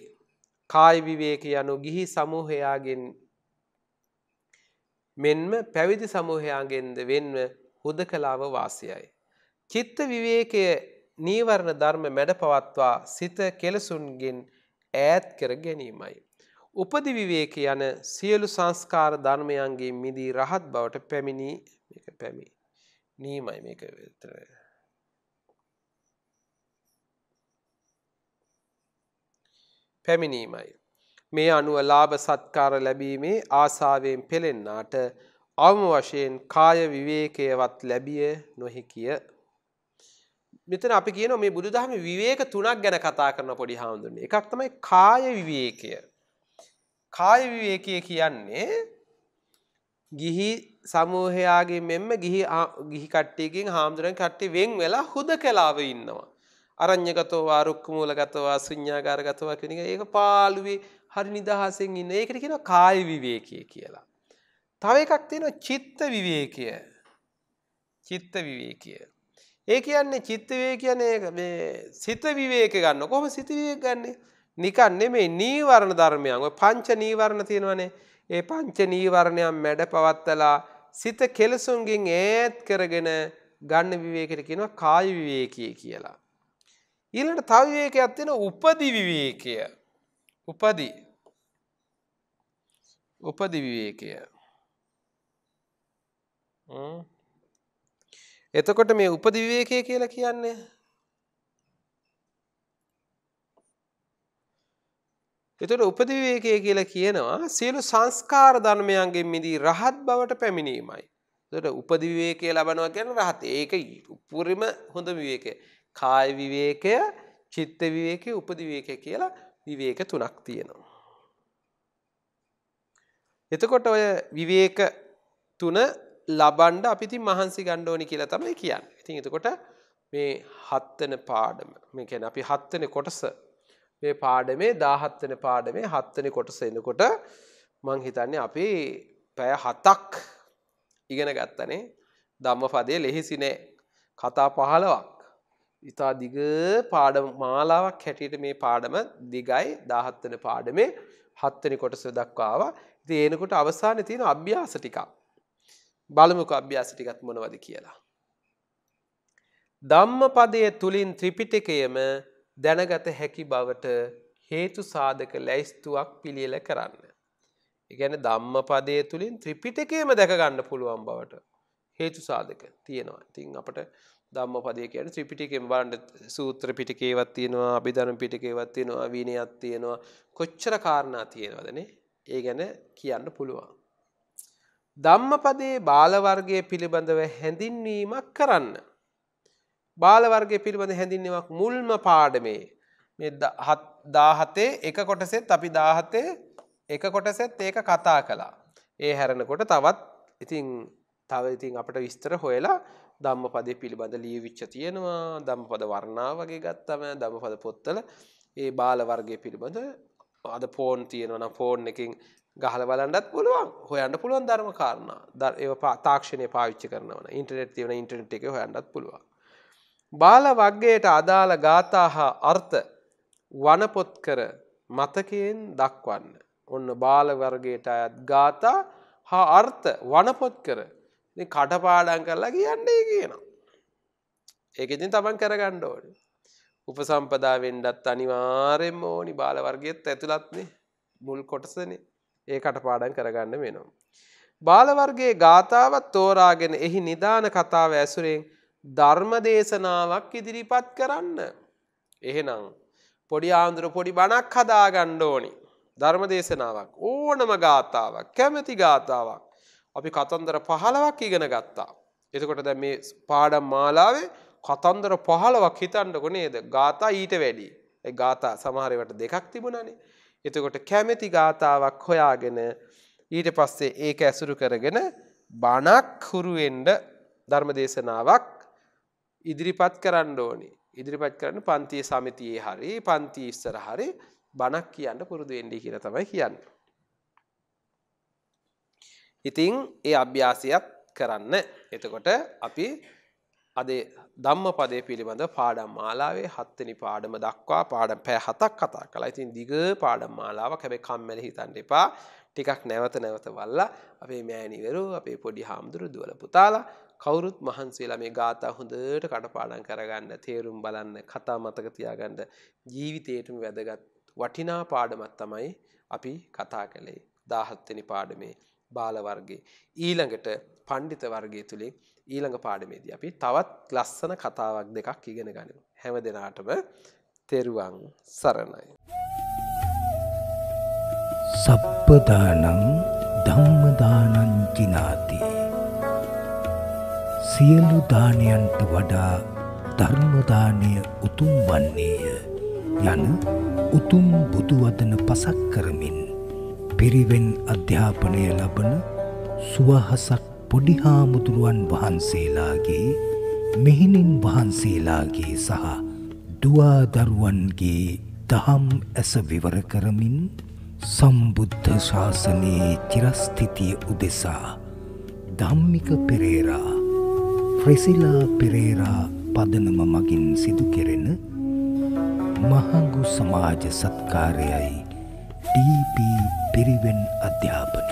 කායි විවේක යනු ගිහි සමූහයාගෙන් මෙන්ම පැවිදි සමූහයාගෙන්ද වෙන්ව හුද කලාව වාසියයි. චිත්ත විවේකය නීවරණ ධර්ම මැඩ පවත්වා සිත කෙලසුන්ගෙන් ඈත් කර ගැනීමයි. උපදි විවේක යන සියලු සංස්කාර ධර්මයන්ගේ මිදී රහත් බවට පැමිණි මේක පැමි නීමයි මේක විතර පැමිණීමයි මේ අනුව ලාභ සත්කාර ලැබීමේ ආසාවෙන් පෙළෙන්නාට අවම වශයෙන් කාය විවේකයවත් ලැබිය නොහැකිය මෙතන අපි කියන මේ බුදුදහම විවේක තුනක් ගැන කතා කරන පොඩි හාමුදුරනේ එකක් තමයි කාය විවේකය කාය විවේකය කියන්නේ ගිහි සමූහයාගේ මෙන්ම ගිහි ගිහි කට්ටියකින් හාමුදුරන් කට්ටි වෙන් වෙලා හුද කලාව ඉන්නවා. අරං්‍යගතවා රුක්කමූලගතවා සුඥාකාරගතවා කෙනක ඒක පාලුවේ හරි නිදහසෙන් ඉන්න ඒකට කියෙන කාය විවේකය කියලා. තව එකක් තියෙන චිත්ත විවේකය චිත්ත විවේකය. ඒ කියන්නේ චිත්තවේ කියන්නේ සිත විවේක ගන්න කොහොම සිතවිය ගන්නේ නිකන් නෙමෙයි නීවරණ ධර්මයන් ඔය පංච නීවරණ තියෙනවනේ ඒ පංච නීවරණයන් මැඩ පවත්තලා සිත කෙලසුන්ගෙන් ඈත් කරගෙන ගන්න විවේකයට කියනවා කාය විවේකී කියලා. ඊළඟට තව විවේකයක් තියෙනවා උපදි විවේකය. උපදි උපදි විවේකය. එතකොට මේ උපදි විවේකය කියලා කියන්නේ එතකොට උපදිවේකය කියලා කියනවා සියලු සංස්කාර ධර්මයන්ගෙන් මිදී රහත් බවට පැමිණීමයි. එතකොට උපදිවේකය ලබනවා කියන්නේ රහත. ඒක උපරිම හොඳ විවේකය. කාය විවේකය, චිත්ත විවේකය, උපදිවේකය කියලා විවේක තුනක් තියෙනවා. එතකොට ඔය විවේක තුන ලබන්ඩ අපිති මහන්සි ගණ්ඩෝනි කියලා තමයි කියන්න. ඉතින් එතකොට මේ හත්වන පාඩම මේ කියන්නේ අපි හත්වන කොටස මේ පාඩමේ 17 වෙනි පාඩමේ 7 වෙනි කොටස එනකොට මං හිතන්නේ අපි පැය 7ක් ඉගෙන ගත්තනේ ධම්මපදයේ ලෙහිසි නෑ කතා 15ක් ඉතා දිග පාඩම මාලාවක් හැටියට මේ පාඩම දිගයි 17 වෙනි පාඩමේ 7 වෙනි කොටස දක්වා ආවා ඉතින් එනකොට අවසානයේ තියෙන අභ්‍යාස ටිකක් බලමුකෝ අභ්‍යාස ටිකත් මොනවද කියලා ධම්මපදයේ තුලින් ත්‍රිපිටකයේම දැනගත හැකි බවට හේතු සාධක ලැයිස්තුවක් පිළියල කරන්න. ඉගැන ධම්ම පදය තුළින් ත්‍රිපිටකේම දැකගන්න පුළුවන් බවට හේතු සාධක තියෙනවා. ඉතින් අපට ධම්ම පදය කියන ත්‍රිපිටිකෙන් බලන්ට සූත්‍ර පිටිකේවත් තියෙනවා අභිධරම පිටිකේවත් තියෙනවා වීනයක් තියෙනවා කොච්චර කාරණා තියෙනවදනේ ඒ ගැන කියන්න පුළුවන්. ධම්මපදයේ බාලවර්ගය පිළිබඳව හැඳින්වීමක් කරන්න. බාලවර්ගය පිළිබඳ හැඳින්නෙමක් මුල්ම පාඩමේ දාහතේ එක කොටසෙත් අපි දාහතේ එක කොටසෙත් ඒක කතා කලා ඒ හැරණකොට තවත් ඉතිං තව ඉතින් අපට විස්තර හොයලා දම්ම පදය පිළිබඳ ලියවිච්ච තියෙනවා දම් පද වර්ණා වගේ ගත්තම දම පද පොත්තල ඒ බාලවර්ගය පිළිබඳ අද පෝන් තියෙනවන ෆෝන් එකින් ගහල බලන්නත් පුළුවන් හොයන්න පුළුවන් ධර්ම කාරණ දර් ඒ තාක්ෂණය පාවිච්චි කරනවන ඉන්ටනෙට් තිවන ඉටනට් එක හොයන්නත් පුළුවන් බාල වග්ගයට අදාළ ගාථා හා අර්ථ වනපොත් කර මතකයෙන් දක්වන්න. ඔන්න බාල වර්ගයට අයත් ගාථා හා අර්ථ වනපොත් කර කටපාඩන් කරලා කියන්නේ කියනවා. ඒකෙතින් තමන් කරගන්න ඕන. උපසම්පදා වෙන්ඩත් අනිවාරෙන් ඕනි බාලවර්ගයත් ඇතුළත්නේ මුල් කොටසන ඒ කටපාඩන් කරගන්න වෙනවා. බාලවර්ගේ ගාථාවත් තෝරාගෙන එහි නිධාන කතාව ඇසුරෙන් ධර්ම දේශනාවක් ඉදිරිපත් කරන්න. එහෙනම් පොඩි ආන්දුර පොඩි බණක් හදාගන්න ඕනි. ධර්ම දේශනාවක් ඕනම ගාථාවක් කැමැති ගාථාවක් අපි කතන්දර පහලවක් ඉගෙන ගත්තා. එතකොට දැ මේ පාඩම් මාලාවේ කතන්දර පහලවක් හිතන්නකො නේද ගාතා ඊට වැඩි. ගාතා සමහරවට දෙකක් තිබුණනේ. එතකොට කැමැති ගාතාවක් හොයාගෙන ඊට පස්සේ ඒක ඇසුරු කරගෙන බණක් හුරුවෙන්ඩ ධර්ම දේශනාවක් ඉදිරිපත් කරන්න ඕනි ඉදිරිපත් කරන්න පන්තිය සමිතියේ හරි පන්ති ඉස්සර හරි බණක් කියන්න පුරුදු වෙන්නේ කියලා තමයි කියන්නේ. ඉතින් ඒ අභ්‍යාසයත් කරන්න. එතකොට අපි අද ධම්මපදයේ පිළිබඳ පාඩම් මාලාවේ හත්වෙනි පාඩම දක්වා පාඩම් පැය හතක් කතා කළා. ඉතින් දිග පාඩම් මාලාවක් හැබැයි කම්මැලි හිතන්න එපා. ටිකක් නැවත නැවත වල්ලා අපේ මෑණිවරු අපේ පොඩි හාමුදුරු දුවල පුතාලා කවුරුත් මහන්සේලා මේ ගාථා හොඳට කටපාඩම් කරගන්න තේරුම් බලන්න කතා මතක තියාගන්න ජීවිතේටම වැදගත් වටිනා පාඩමක් තමයි අපි කතා කළේ 17 වෙනි පාඩමේ බාල වර්ගයේ ඊළඟට පඬිත වර්ගය තුලින් ඊළඟ පාඩමේදී අපි තවත් ලස්සන කතාවක් දෙකක් ඉගෙන ගනිමු හැම දිනාටම තෙරුවන් සරණයි සප්පදානං ධම්මදානං කිනාති සියලු දානයන්ට වඩා ධර්මදානය උතුම් වන්නේය යන උතුම් බුදුවදන පසක් කරමින් පිරිවෙන් අධ්‍යාපනය ලබන සුවහසක් පොඩි හාමුදුරුවන් වහන්සේලාගේ මෙහිණින් වහන්සේලාගේ සහ දුවාදරුවන්ගේ දහම් ඇස විවර කරමින් සම්බුද්ධ ශාසනයේ චිරස්ථිතිය උදෙසා ධම්මික පෙරේරා ෆ්‍රෙසිලා පෙරේරා පදනම මගින් සිදු කෙරෙන මහඟු සමාජ සත්කාරයයි ඩීපී පිරිවෙන් අධ්‍යාපන